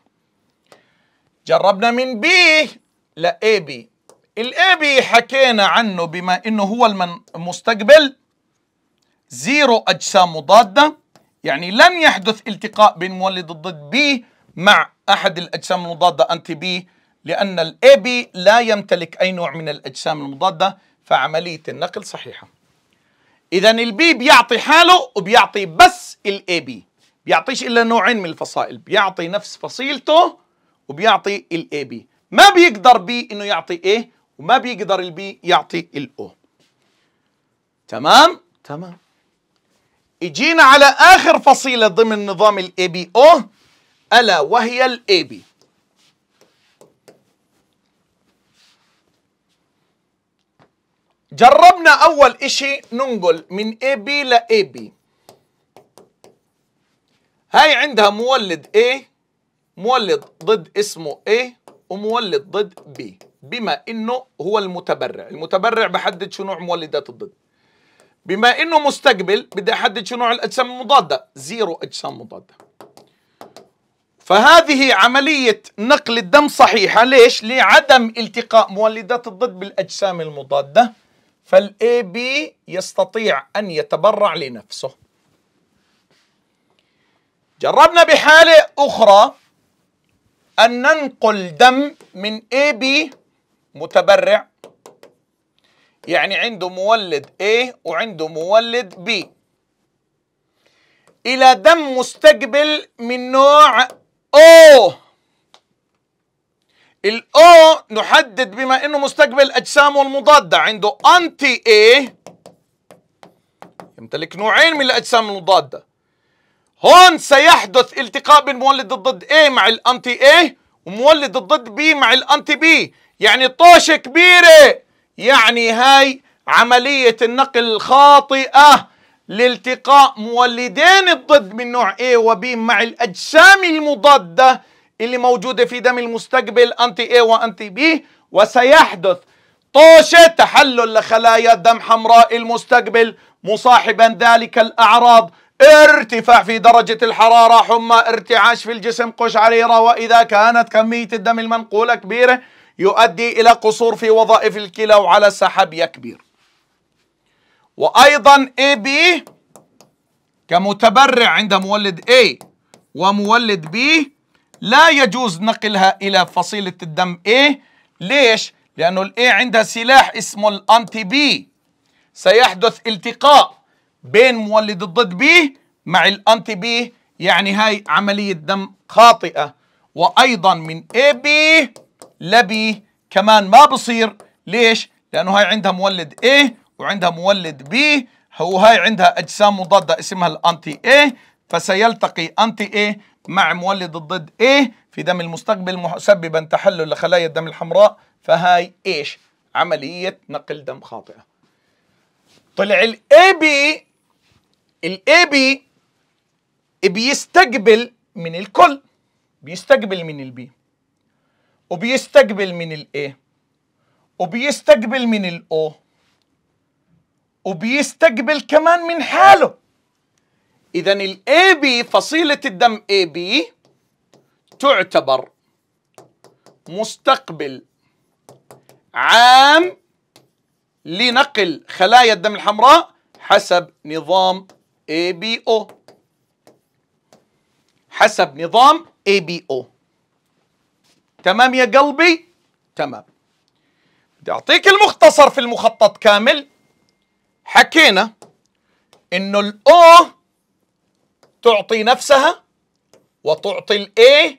جربنا من بي لاي اي بي الاي حكينا عنه بما انه هو المستقبل زيرو اجسام مضاده يعني لن يحدث التقاء بين مولد الضد بي مع احد الاجسام المضاده انتي بي لان الاي بي لا يمتلك اي نوع من الاجسام المضاده فعمليه النقل صحيحه اذا البي بيعطي حاله وبيعطي بس الاي بي بيعطيش الا نوعين من الفصائل بيعطي نفس فصيلته وبيعطي الاي بي ما بيقدر بي انه يعطي ايه وما بيقدر البي يعطي الاو تمام تمام اجينا على اخر فصيله ضمن نظام الاي بي او الا وهي الاي بي جربنا اول اشي ننقل من اي بي لاي بي هاي عندها مولد A مولد ضد اسمه A ومولد ضد B بما انه هو المتبرع المتبرع بحدد شو نوع مولدات الضد بما انه مستقبل بدي احدد شو نوع الاجسام المضاده زيرو اجسام مضاده فهذه عملية نقل الدم صحيحة ليش؟ لعدم التقاء مولدات الضد بالأجسام المضادة فالاي بي يستطيع أن يتبرع لنفسه جربنا بحالة أخرى أن ننقل دم من اي بي متبرع يعني عنده مولد A وعنده مولد B إلى دم مستقبل من نوع O الأو نحدد بما إنه مستقبل أجسامه المضادة عنده أنتي A يمتلك نوعين من الأجسام المضادة هون سيحدث التقاء بالمولد الضد A مع الأنتي A ومولد الضد B مع الأنتي B يعني طوشة كبيرة يعني هاي عملية النقل الخاطئة لالتقاء مولدين الضد من نوع A و B مع الأجسام المضادة اللي موجودة في دم المستقبل أنتي A وأنتي B وسيحدث طوشة تحلل لخلايا الدم حمراء المستقبل مصاحبا ذلك الأعراض ارتفاع في درجة الحرارة حمى ارتعاش في الجسم قشعريرة وإذا كانت كمية الدم المنقولة كبيرة يؤدي إلى قصور في وظائف الكلى وعلى سحب يكبر وأيضا AB كمتبرع عند مولد A ومولد B لا يجوز نقلها إلى فصيلة الدم A ليش؟ لأنه الاي A عندها سلاح اسمه الأنتي بي سيحدث التقاء بين مولد الضد بي مع الأنتي بي يعني هاي عملية دم خاطئة وأيضا من A B لبي كمان ما بصير ليش؟ لأنه هاي عندها مولد A وعندها مولد B هاي عندها أجسام مضادة اسمها الأنتي A فسيلتقي أنتي A مع مولد الضد A في دم المستقبل مسببا تحلل لخلايا الدم الحمراء فهاي إيش؟ عملية نقل دم خاطئة طلع الاي بي الاي بي بيستقبل من الكل بيستقبل من البي وبيستقبل من A وبيستقبل من الاو وبيستقبل كمان من حاله اذا الاي بي فصيله الدم اي بي تعتبر مستقبل عام لنقل خلايا الدم الحمراء حسب نظام ABO حسب نظام ABO تمام يا قلبي تمام بدي اعطيك المختصر في المخطط كامل حكينا انه الاو تعطي نفسها وتعطي الاي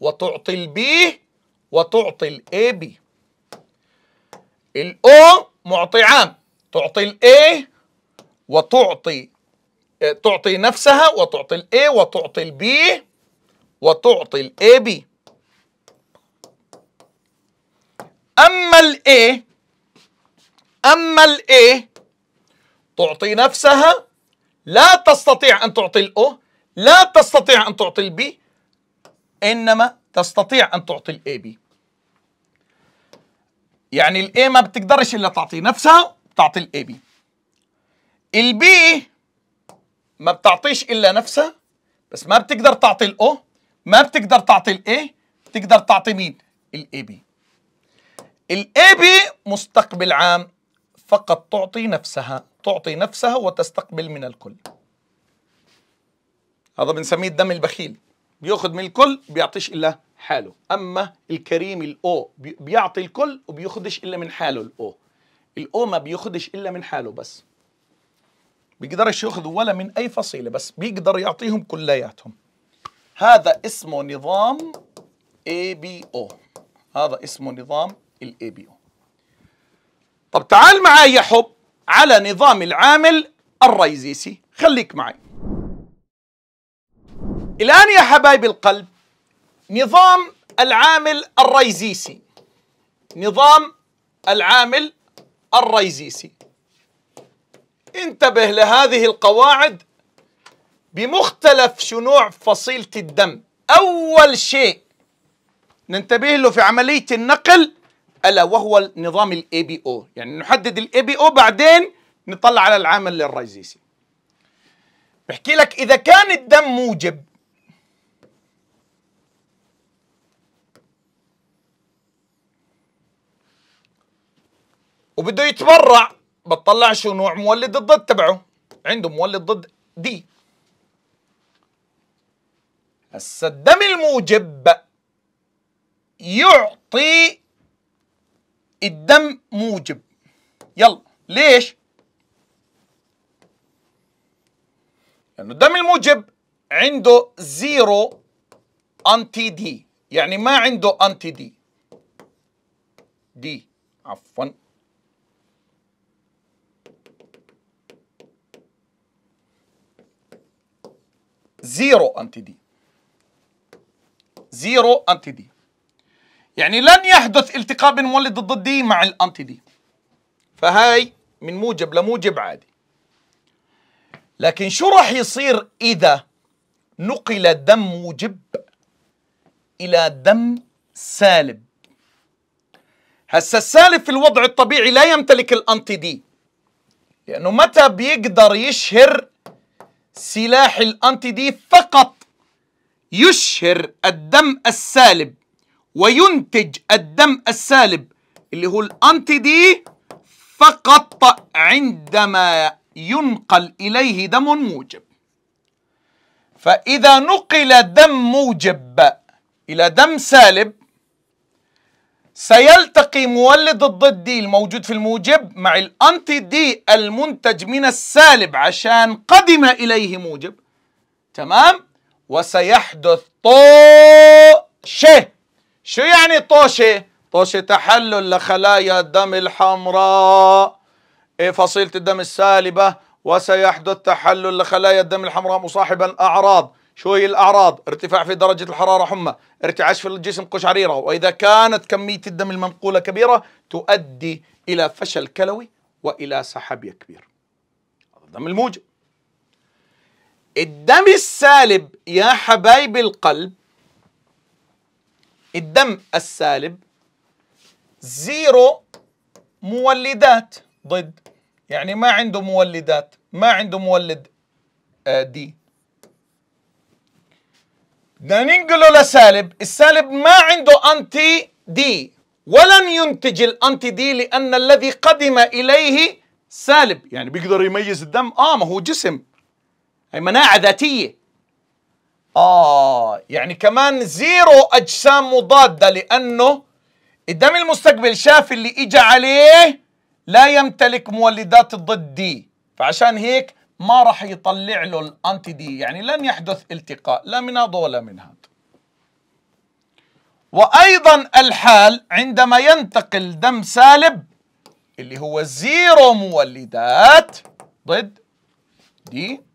وتعطي البي وتعطي الاي بي الاو معطي عام تعطي الاي وتعطي تعطي نفسها وتعطي الاي وتعطي البي وتعطي الاي بي أما الـ A أما الـ A تعطي نفسها لا تستطيع أن تعطي الـ O لا تستطيع أن تعطي الـ B إنما تستطيع أن تعطي الـ AB يعني الـ A ما بتقدرش إلا تعطي نفسها تعطي الـ AB الـ B ما بتعطيش إلا نفسها بس ما بتقدر تعطي الـ O ما بتقدر تعطي الـ A بتقدر تعطي مين؟ الـ AB الاي بي مستقبل عام فقط تعطي نفسها تعطي نفسها وتستقبل من الكل هذا بنسميه الدم البخيل بياخذ من الكل بيعطيش الا حاله اما الكريم الاو بيعطي الكل وبياخذش الا من حاله الاو الاو ما بياخذش الا من حاله بس بيقدرش ياخذ ولا من اي فصيله بس بيقدر يعطيهم كلياتهم هذا اسمه نظام اي بي او هذا اسمه نظام الاي بي او طب تعال معي يا حب على نظام العامل الرئيسي خليك معي الآن يا حبايب القلب نظام العامل الرئيسي نظام العامل الرئيسي انتبه لهذه القواعد بمختلف شنوع فصيلة الدم أول شيء ننتبه له في عملية النقل الا وهو نظام الاي بي او يعني نحدد الاي بي او بعدين نطلع على العامل الرئيسي بحكي لك اذا كان الدم موجب وبده يتبرع بتطلع شو نوع مولد الضد تبعه عنده مولد ضد دي هسه الدم الموجب يعطي الدم موجب يلا ليش؟ لأنه يعني الدم الموجب عنده زيرو أنتي دي يعني ما عنده أنتي دي دي عفوا زيرو أنتي دي زيرو أنتي دي يعني لن يحدث التقاء بين مولد الضدي مع الانتي دي فهاي من موجب لموجب عادي لكن شو راح يصير اذا نقل دم موجب الى دم سالب هسا السالب في الوضع الطبيعي لا يمتلك الانتي دي لانه متى بيقدر يشهر سلاح الانتي دي فقط يشهر الدم السالب وينتج الدم السالب اللي هو الانتي دي فقط عندما ينقل اليه دم موجب فاذا نقل دم موجب الى دم سالب سيلتقي مولد الضد دي الموجود في الموجب مع الانتي دي المنتج من السالب عشان قدم اليه موجب تمام وسيحدث طوشه شو يعني طوشة طوشة تحلل لخلايا الدم الحمراء إيه فصيلة الدم السالبة وسيحدث تحلل لخلايا الدم الحمراء مصاحبا أعراض شو هي الأعراض ارتفاع في درجة الحرارة حمى ارتعاش في الجسم قشعريرة وإذا كانت كمية الدم المنقولة كبيرة تؤدي إلى فشل كلوي وإلى سحابية كبير الدم الموجب الدم السالب يا حبايب القلب الدم السالب زيرو مولدات ضد يعني ما عنده مولدات ما عنده مولد دي آه، بدنا ننقله لسالب السالب ما عنده انتي دي ولن ينتج الانتي دي لان الذي قدم اليه سالب يعني بيقدر يميز الدم اه ما هو جسم هي مناعه ذاتيه آه يعني كمان زيرو أجسام مضادة لأنه الدم المستقبل شاف اللي إجا عليه لا يمتلك مولدات ضد دي فعشان هيك ما راح يطلع له الأنتي دي يعني لن يحدث التقاء لا من هذا ولا من هذا وأيضا الحال عندما ينتقل دم سالب اللي هو زيرو مولدات ضد دي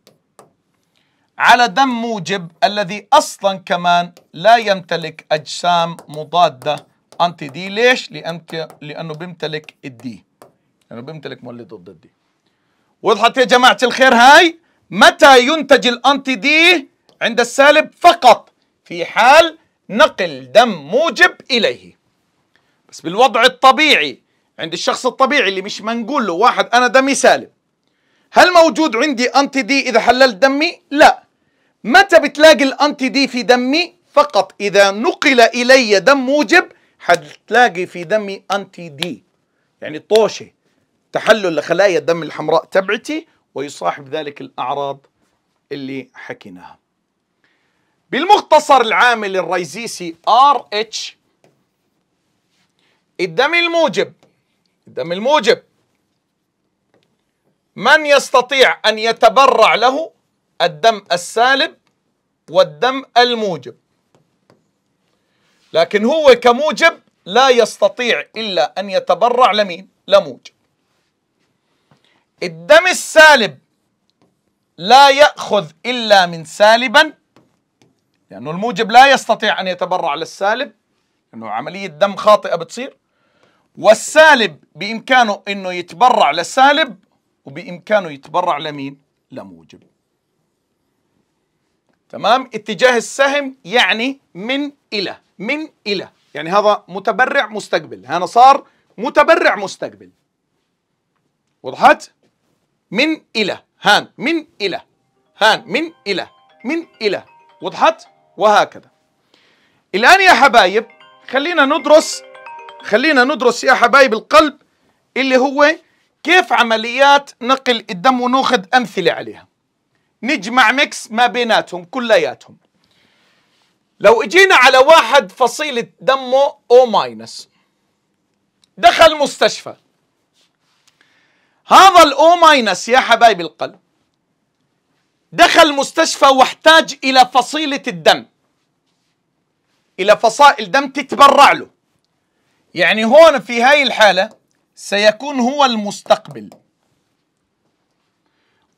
على دم موجب الذي أصلا كمان لا يمتلك أجسام مضادة أنتي دي ليش؟ لأنه بيمتلك الدي لأنه بيمتلك مولد ضد الدي وضحت يا جماعة الخير هاي؟ متى ينتج الأنتي دي عند السالب فقط في حال نقل دم موجب إليه بس بالوضع الطبيعي عند الشخص الطبيعي اللي مش منقول له واحد أنا دمي سالب هل موجود عندي أنتي دي إذا حللت دمي؟ لا متى بتلاقي الانتي دي في دمي فقط اذا نقل الي دم موجب حتلاقي في دمي انتي دي يعني طوشه تحلل لخلايا الدم الحمراء تبعتي ويصاحب ذلك الاعراض اللي حكيناها بالمختصر العامل الرئيسي ار اتش الدم الموجب الدم الموجب من يستطيع ان يتبرع له الدم السالب والدم الموجب لكن هو كموجب لا يستطيع إلا أن يتبرع لمين لموجب الدم السالب لا يأخذ إلا من سالبا لأنه الموجب لا يستطيع أن يتبرع للسالب لأنه عملية دم خاطئة بتصير والسالب بإمكانه أنه يتبرع لسالب وبإمكانه يتبرع لمين لموجب تمام اتجاه السهم يعني من إلى من إلى يعني هذا متبرع مستقبل هنا صار متبرع مستقبل وضحت من إلى هان من إلى هان من إلى من إلى وضحت وهكذا الآن يا حبايب خلينا ندرس خلينا ندرس يا حبايب القلب اللي هو كيف عمليات نقل الدم وناخذ أمثلة عليها نجمع ميكس ما بيناتهم كلياتهم لو اجينا على واحد فصيلة دمه او ماينس دخل مستشفى هذا الاو ماينس يا حبايب القلب دخل مستشفى واحتاج الى فصيلة الدم الى فصائل دم تتبرع له يعني هون في هاي الحالة سيكون هو المستقبل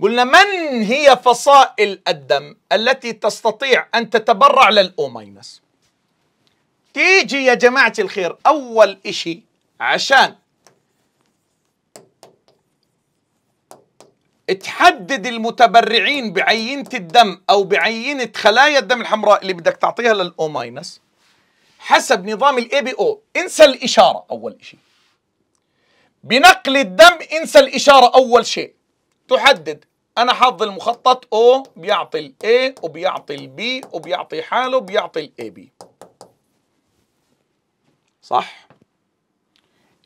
قلنا من هي فصائل الدم التي تستطيع أن تتبرع للأو ماينس تيجي يا جماعة الخير أول شيء عشان تحدد المتبرعين بعينة الدم أو بعينة خلايا الدم الحمراء اللي بدك تعطيها للأو ماينس حسب نظام الاي بي او انسى الإشارة أول شيء بنقل الدم انسى الإشارة أول شيء تحدد انا حظ المخطط او بيعطي الاي وبيعطي البي وبيعطي حاله بيعطي الاي بي صح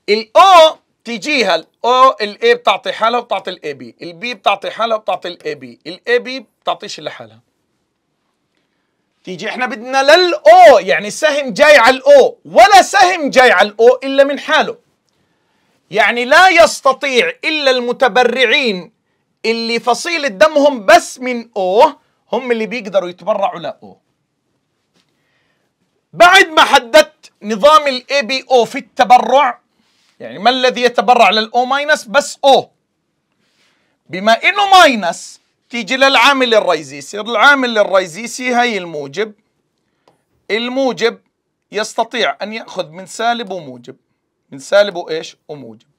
الاو تجيها الاو الاي بتعطي حالها وبتعطي الاي بي البي بتعطي حالها وبتعطي الاي بي الاي بي بتعطيش الا حالها تيجي احنا بدنا للاو يعني سهم جاي على الاو ولا سهم جاي على الاو الا من حاله يعني لا يستطيع الا المتبرعين اللي فصيلة دمهم بس من O هم اللي بيقدروا يتبرعوا لأو بعد ما حددت نظام الاي بي او في التبرع يعني ما الذي يتبرع للاو ماينس بس او بما انه ماينس تيجي للعامل الرئيسي العامل الرئيسي هي الموجب الموجب يستطيع ان ياخذ من سالب وموجب من سالب وايش وموجب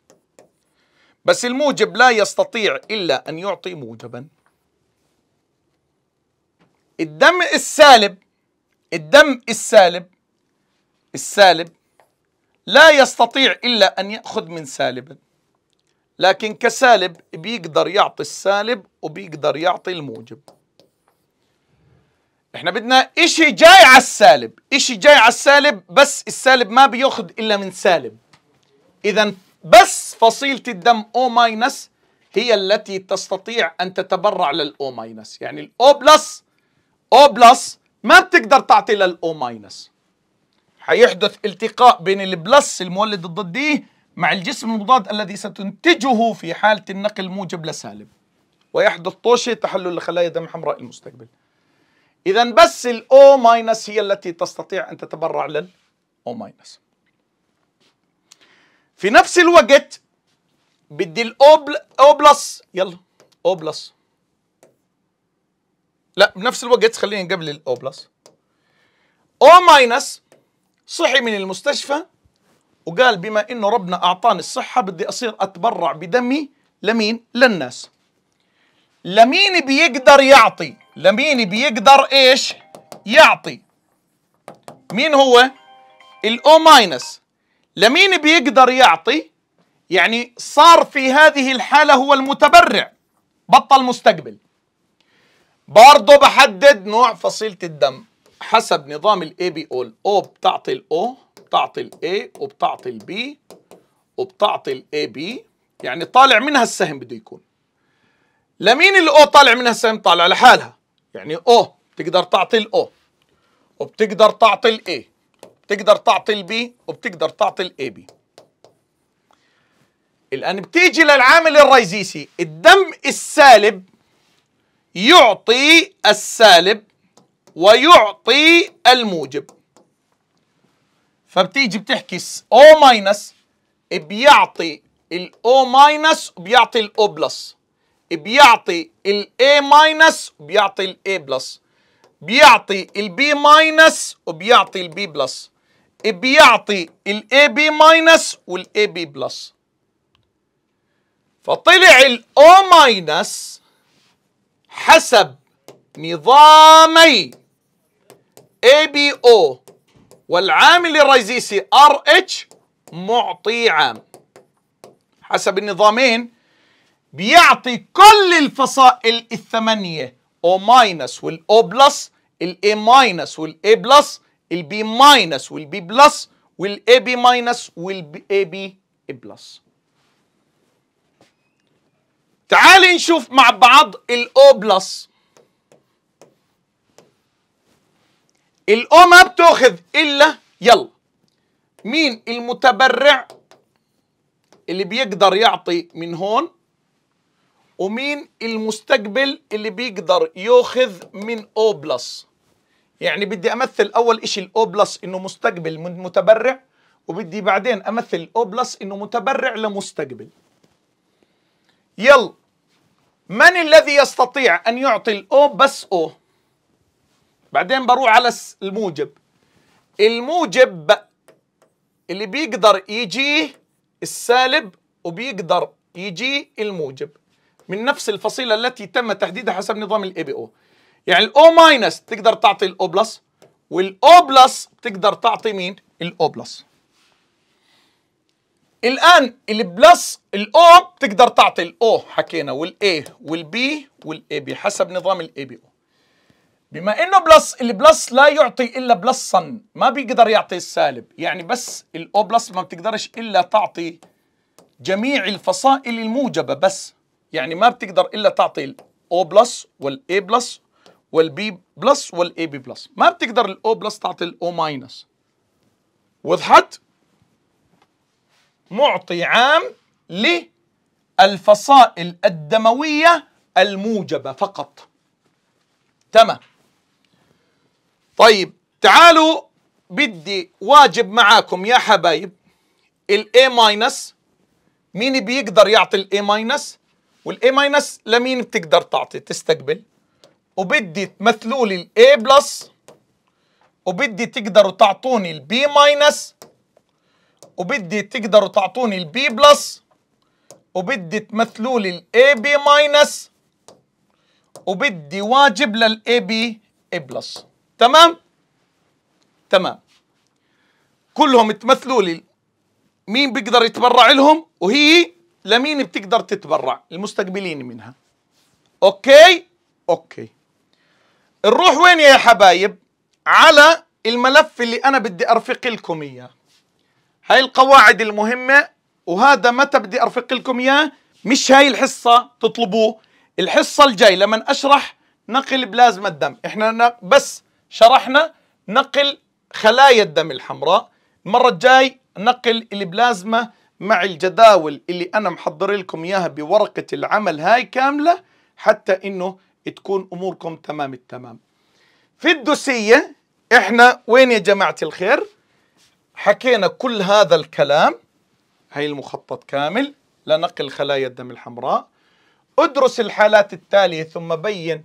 بس الموجب لا يستطيع إلا أن يعطي موجبا الدم السالب الدم السالب السالب لا يستطيع إلا أن يأخذ من سالبا لكن كسالب بيقدر يعطي السالب وبيقدر يعطي الموجب احنا بدنا اشي جاي على السالب اشي جاي على السالب بس السالب ما بياخذ الا من سالب اذا بس فصيلة الدم O- هي التي تستطيع أن تتبرع للأو ماينس يعني الأو بلس أو بلس ما بتقدر تعطي للأو ماينس التقاء بين البلس المولد الضدي مع الجسم المضاد الذي ستنتجه في حالة النقل موجب لسالب ويحدث طوشة تحلل لخلايا دم حمراء المستقبل إذا بس الأو ماينس هي التي تستطيع أن تتبرع للأو ماينس في نفس الوقت بدي الاوبل او بلس يلا او بلس لا بنفس الوقت خليني قبل الاو بلس او ماينس صحي من المستشفى وقال بما انه ربنا اعطاني الصحه بدي اصير اتبرع بدمي لمين للناس لمين بيقدر يعطي لمين بيقدر ايش يعطي مين هو الاو ماينس لمين بيقدر يعطي يعني صار في هذه الحالة هو المتبرع بطل مستقبل برضه بحدد نوع فصيلة الدم حسب نظام الاي بي او الاو بتعطي الاو بتعطي الاي وبتعطي البي وبتعطي الاي بي يعني طالع منها السهم بده يكون لمين الاو طالع منها السهم طالع لحالها يعني او بتقدر تعطي الاو وبتقدر تعطي الاي بتقدر تعطي البي وبتقدر تعطي الاي بي الان بتيجي للعامل الرئيسي الدم السالب يعطي السالب ويعطي الموجب فبتيجي بتحكي او ماينس بيعطي الاو ماينس وبيعطي الاو بلس بيعطي الاي ماينس وبيعطي الاي بلس بيعطي البي ماينس وبيعطي البي بلس بيعطي الاي بي ماينس والاي بي بلس فطلع الاو ماينس حسب نظامي اي بي او والعامل الرئيسي ار اتش معطي عام حسب النظامين بيعطي كل الفصائل الثمانيه او ماينس والاو بلس الاي ماينس والاي بلس البي ماينس والبي بلس والاي بي ماينس والاي بي بلس تعالي نشوف مع بعض الاو بلس الاو ما بتاخذ الا يلا مين المتبرع اللي بيقدر يعطي من هون ومين المستقبل اللي بيقدر ياخذ من او بلس يعني بدي امثل اول شيء الاو بلس انه مستقبل متبرع وبدي بعدين امثل الاو بلس انه متبرع لمستقبل يلا من الذي يستطيع ان يعطي الاو بس او بعدين بروح على الموجب الموجب اللي بيقدر يجيه السالب وبيقدر يجيه الموجب من نفس الفصيلة التي تم تحديدها حسب نظام الاي بي او يعني الاو ماينس بتقدر تعطي الاو بلس والاو بلس بتقدر تعطي مين الاو بلس الان البلس الاو بتقدر تعطي الاو حكينا والاي والبي والاي بي حسب نظام الاي بي او بما انه بلس البلس لا يعطي الا بلسا ما بيقدر يعطي السالب يعني بس الاو بلس ما بتقدرش الا تعطي جميع الفصائل الموجبه بس يعني ما بتقدر الا تعطي الاو بلس والاي بلس والبي بلس والاي بي بلس ما بتقدر الاو بلس تعطي الاو ماينس وضحت معطي عام للفصائل الدمويه الموجبه فقط تمام طيب تعالوا بدي واجب معاكم يا حبايب الاي ماينس مين بيقدر يعطي الاي ماينس والاي ماينس لمين بتقدر تعطي تستقبل وبدي تمثلوا لي الاي بلس وبدي تقدروا تعطوني البي ماينس وبدي تقدروا تعطوني البي بلس وبدي تمثلوا لي الاي بي ماينس وبدي واجب للاي بي اي بلس تمام تمام كلهم تمثلوا لي مين بيقدر يتبرع لهم وهي لمين بتقدر تتبرع المستقبلين منها اوكي اوكي نروح وين يا حبايب على الملف اللي انا بدي ارفق لكم اياه هاي القواعد المهمه وهذا متى بدي ارفق لكم اياه مش هاي الحصه تطلبوه الحصه الجاي لما اشرح نقل بلازما الدم احنا بس شرحنا نقل خلايا الدم الحمراء المره الجاي نقل البلازما مع الجداول اللي انا محضر لكم اياها بورقه العمل هاي كامله حتى انه تكون اموركم تمام التمام في الدوسيه احنا وين يا جماعه الخير حكينا كل هذا الكلام هي المخطط كامل لنقل خلايا الدم الحمراء ادرس الحالات التاليه ثم بين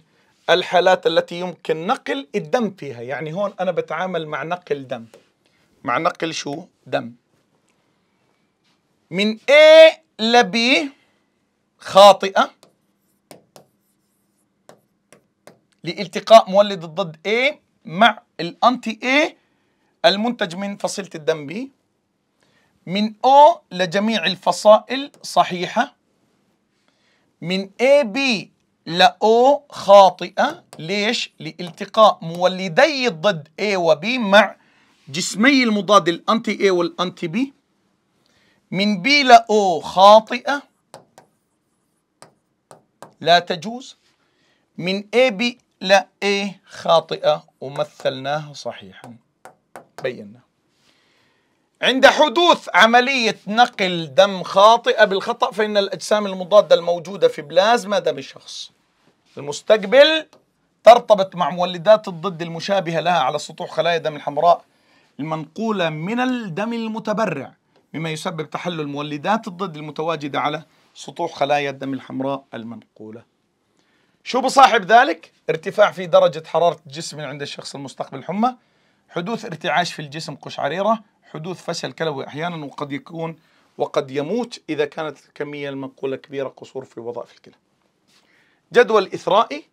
الحالات التي يمكن نقل الدم فيها يعني هون انا بتعامل مع نقل دم مع نقل شو دم من A ل B خاطئه لالتقاء مولد الضد A مع الأنتي A المنتج من فصيلة الدم B من O لجميع الفصائل صحيحة من AB ل O خاطئة ليش؟ لالتقاء مولدي الضد A و B مع جسمي المضاد الأنتي A والأنتي B من B ل O خاطئة لا تجوز من A B لا A خاطئة ومثلناها صحيحا بينا عند حدوث عملية نقل دم خاطئة بالخطأ فإن الأجسام المضادة الموجودة في بلازما دم الشخص المستقبل ترتبط مع مولدات الضد المشابهة لها على سطوح خلايا دم الحمراء المنقولة من الدم المتبرع مما يسبب تحلل مولدات الضد المتواجدة على سطوح خلايا الدم الحمراء المنقولة شو بصاحب ذلك؟ ارتفاع في درجة حرارة الجسم عند الشخص المستقبل الحمى حدوث ارتعاش في الجسم قشعريرة حدوث فشل كلوي أحيانا وقد يكون وقد يموت إذا كانت الكمية المنقولة كبيرة قصور في وظائف الكلى جدول إثرائي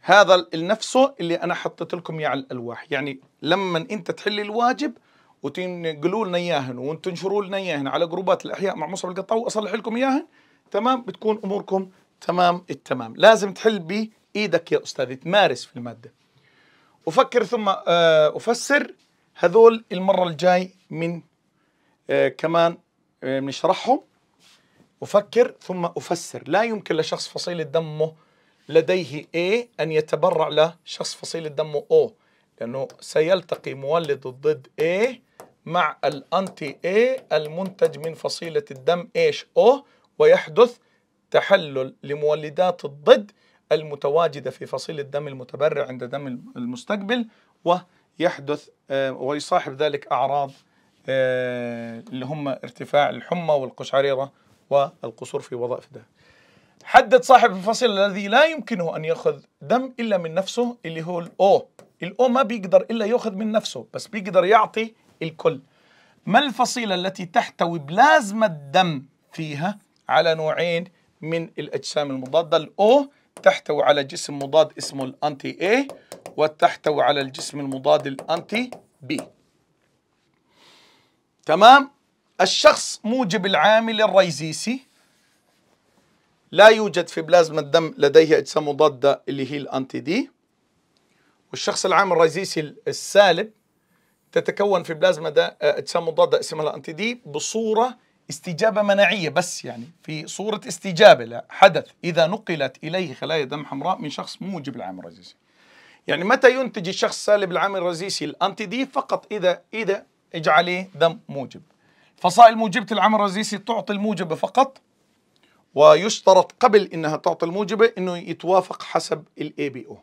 هذا نفسه اللي أنا حطيت لكم إياه على الألواح يعني لما أنت تحل الواجب وتنقلوا لنا إياهن وتنشروا لنا إياهن على جروبات الأحياء مع مصر القطاوي وأصلح لكم إياهن تمام بتكون أموركم تمام التمام لازم تحل بإيدك يا أستاذي تمارس في المادة أفكر ثم آه، أفسر هذول المرة الجاي من آه، كمان بنشرحهم آه، أفكر ثم أفسر لا يمكن لشخص فصيلة دمه لديه A أن يتبرع لشخص فصيلة دمه O لأنه سيلتقي مولد الضد A مع الأنتي A المنتج من فصيلة الدم H O ويحدث تحلل لمولدات الضد المتواجدة في فصيل الدم المتبرع عند دم المستقبل ويحدث آه، ويصاحب ذلك أعراض آه، اللي هم ارتفاع الحمى والقشعريرة والقصور في وظائف الدم حدد صاحب الفصيل الذي لا يمكنه أن يأخذ دم إلا من نفسه اللي هو الأو الأو ما بيقدر إلا يأخذ من نفسه بس بيقدر يعطي الكل ما الفصيلة التي تحتوي بلازمة دم فيها على نوعين من الأجسام المضادة الأو تحتوي على جسم مضاد اسمه الأنتي اي وتحتوي على الجسم المضاد الأنتي بي تمام الشخص موجب العامل الريزيسي لا يوجد في بلازما الدم لديه أجسام مضادة اللي هي الأنتي دي والشخص العامل الريزيسي السالب تتكون في بلازما ده آه، أجسام مضادة اسمها الأنتي دي بصورة استجابة مناعية بس يعني في صورة استجابة لحدث إذا نقلت إليه خلايا دم حمراء من شخص موجب العامل الرزيسي يعني متى ينتج الشخص سالب العامل الرزيسي الأنتي دي فقط إذا إذا اجعله دم موجب فصائل موجبة العامل الرزيسي تعطي الموجبة فقط ويشترط قبل انها تعطي الموجبه انه يتوافق حسب الاي بي او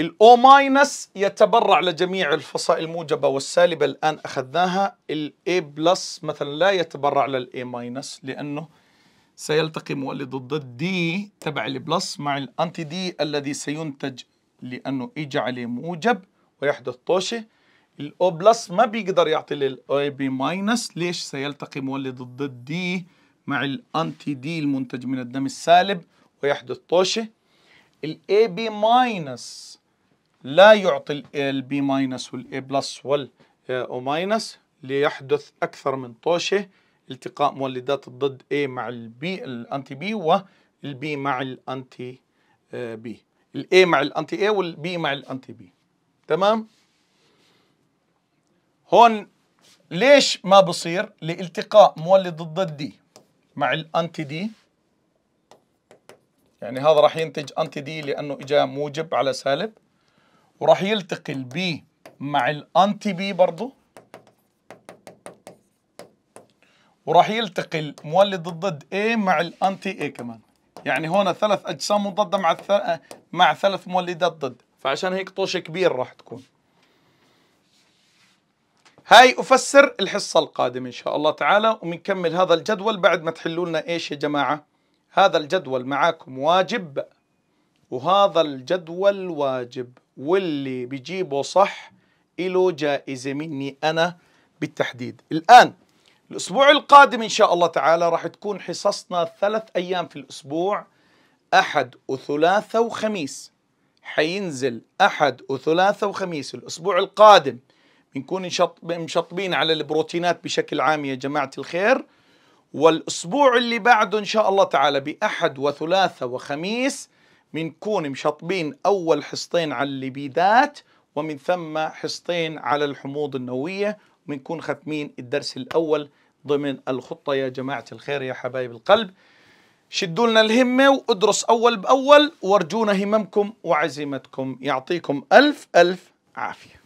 الاو ماينس يتبرع لجميع الفصائل الموجبه والسالبه الان اخذناها الاي بلس مثلا لا يتبرع للاي ماينس لانه سيلتقي مولد الضد دي تبع البلس مع الانتي دي الذي سينتج لانه اجى عليه موجب ويحدث طوشه الاو بلس ما بيقدر يعطي للاي بي ماينس ليش سيلتقي مولد الضد دي مع الانتي دي المنتج من الدم السالب ويحدث طوشه الاي بي ماينس لا يعطي البي ماينس والاي بلس والاو ماينس ليحدث اكثر من طوشه التقاء مولدات الضد A مع البي الانتي بي والبي مع الانتي بي الاي مع الانتي اي والبي مع الانتي بي تمام هون ليش ما بصير لالتقاء مولد الضد دي مع الانتي دي يعني هذا راح ينتج انتي دي لانه اجا موجب على سالب وراح يلتقي البي مع الانتي بي برضه وراح يلتقي المولد الضد A مع الانتي A كمان يعني هون ثلاث اجسام مضاده مع الث... آه، مع ثلاث مولدات ضد فعشان هيك طوشه كبير راح تكون هاي افسر الحصه القادمه ان شاء الله تعالى وبنكمل هذا الجدول بعد ما تحلوا لنا ايش يا جماعه هذا الجدول معاكم واجب وهذا الجدول واجب واللي بيجيبه صح له جائزة مني أنا بالتحديد الآن الأسبوع القادم إن شاء الله تعالى راح تكون حصصنا ثلاث أيام في الأسبوع أحد وثلاثة وخميس حينزل أحد وثلاثة وخميس الأسبوع القادم بنكون مشطبين على البروتينات بشكل عام يا جماعة الخير والأسبوع اللي بعده إن شاء الله تعالى بأحد وثلاثة وخميس من كون مشطبين أول حصتين على الليبيدات ومن ثم حصتين على الحموض النووية كون ختمين الدرس الأول ضمن الخطة يا جماعة الخير يا حبايب القلب شدوا لنا الهمة وادرس أول بأول وارجونا هممكم وعزيمتكم يعطيكم ألف ألف عافية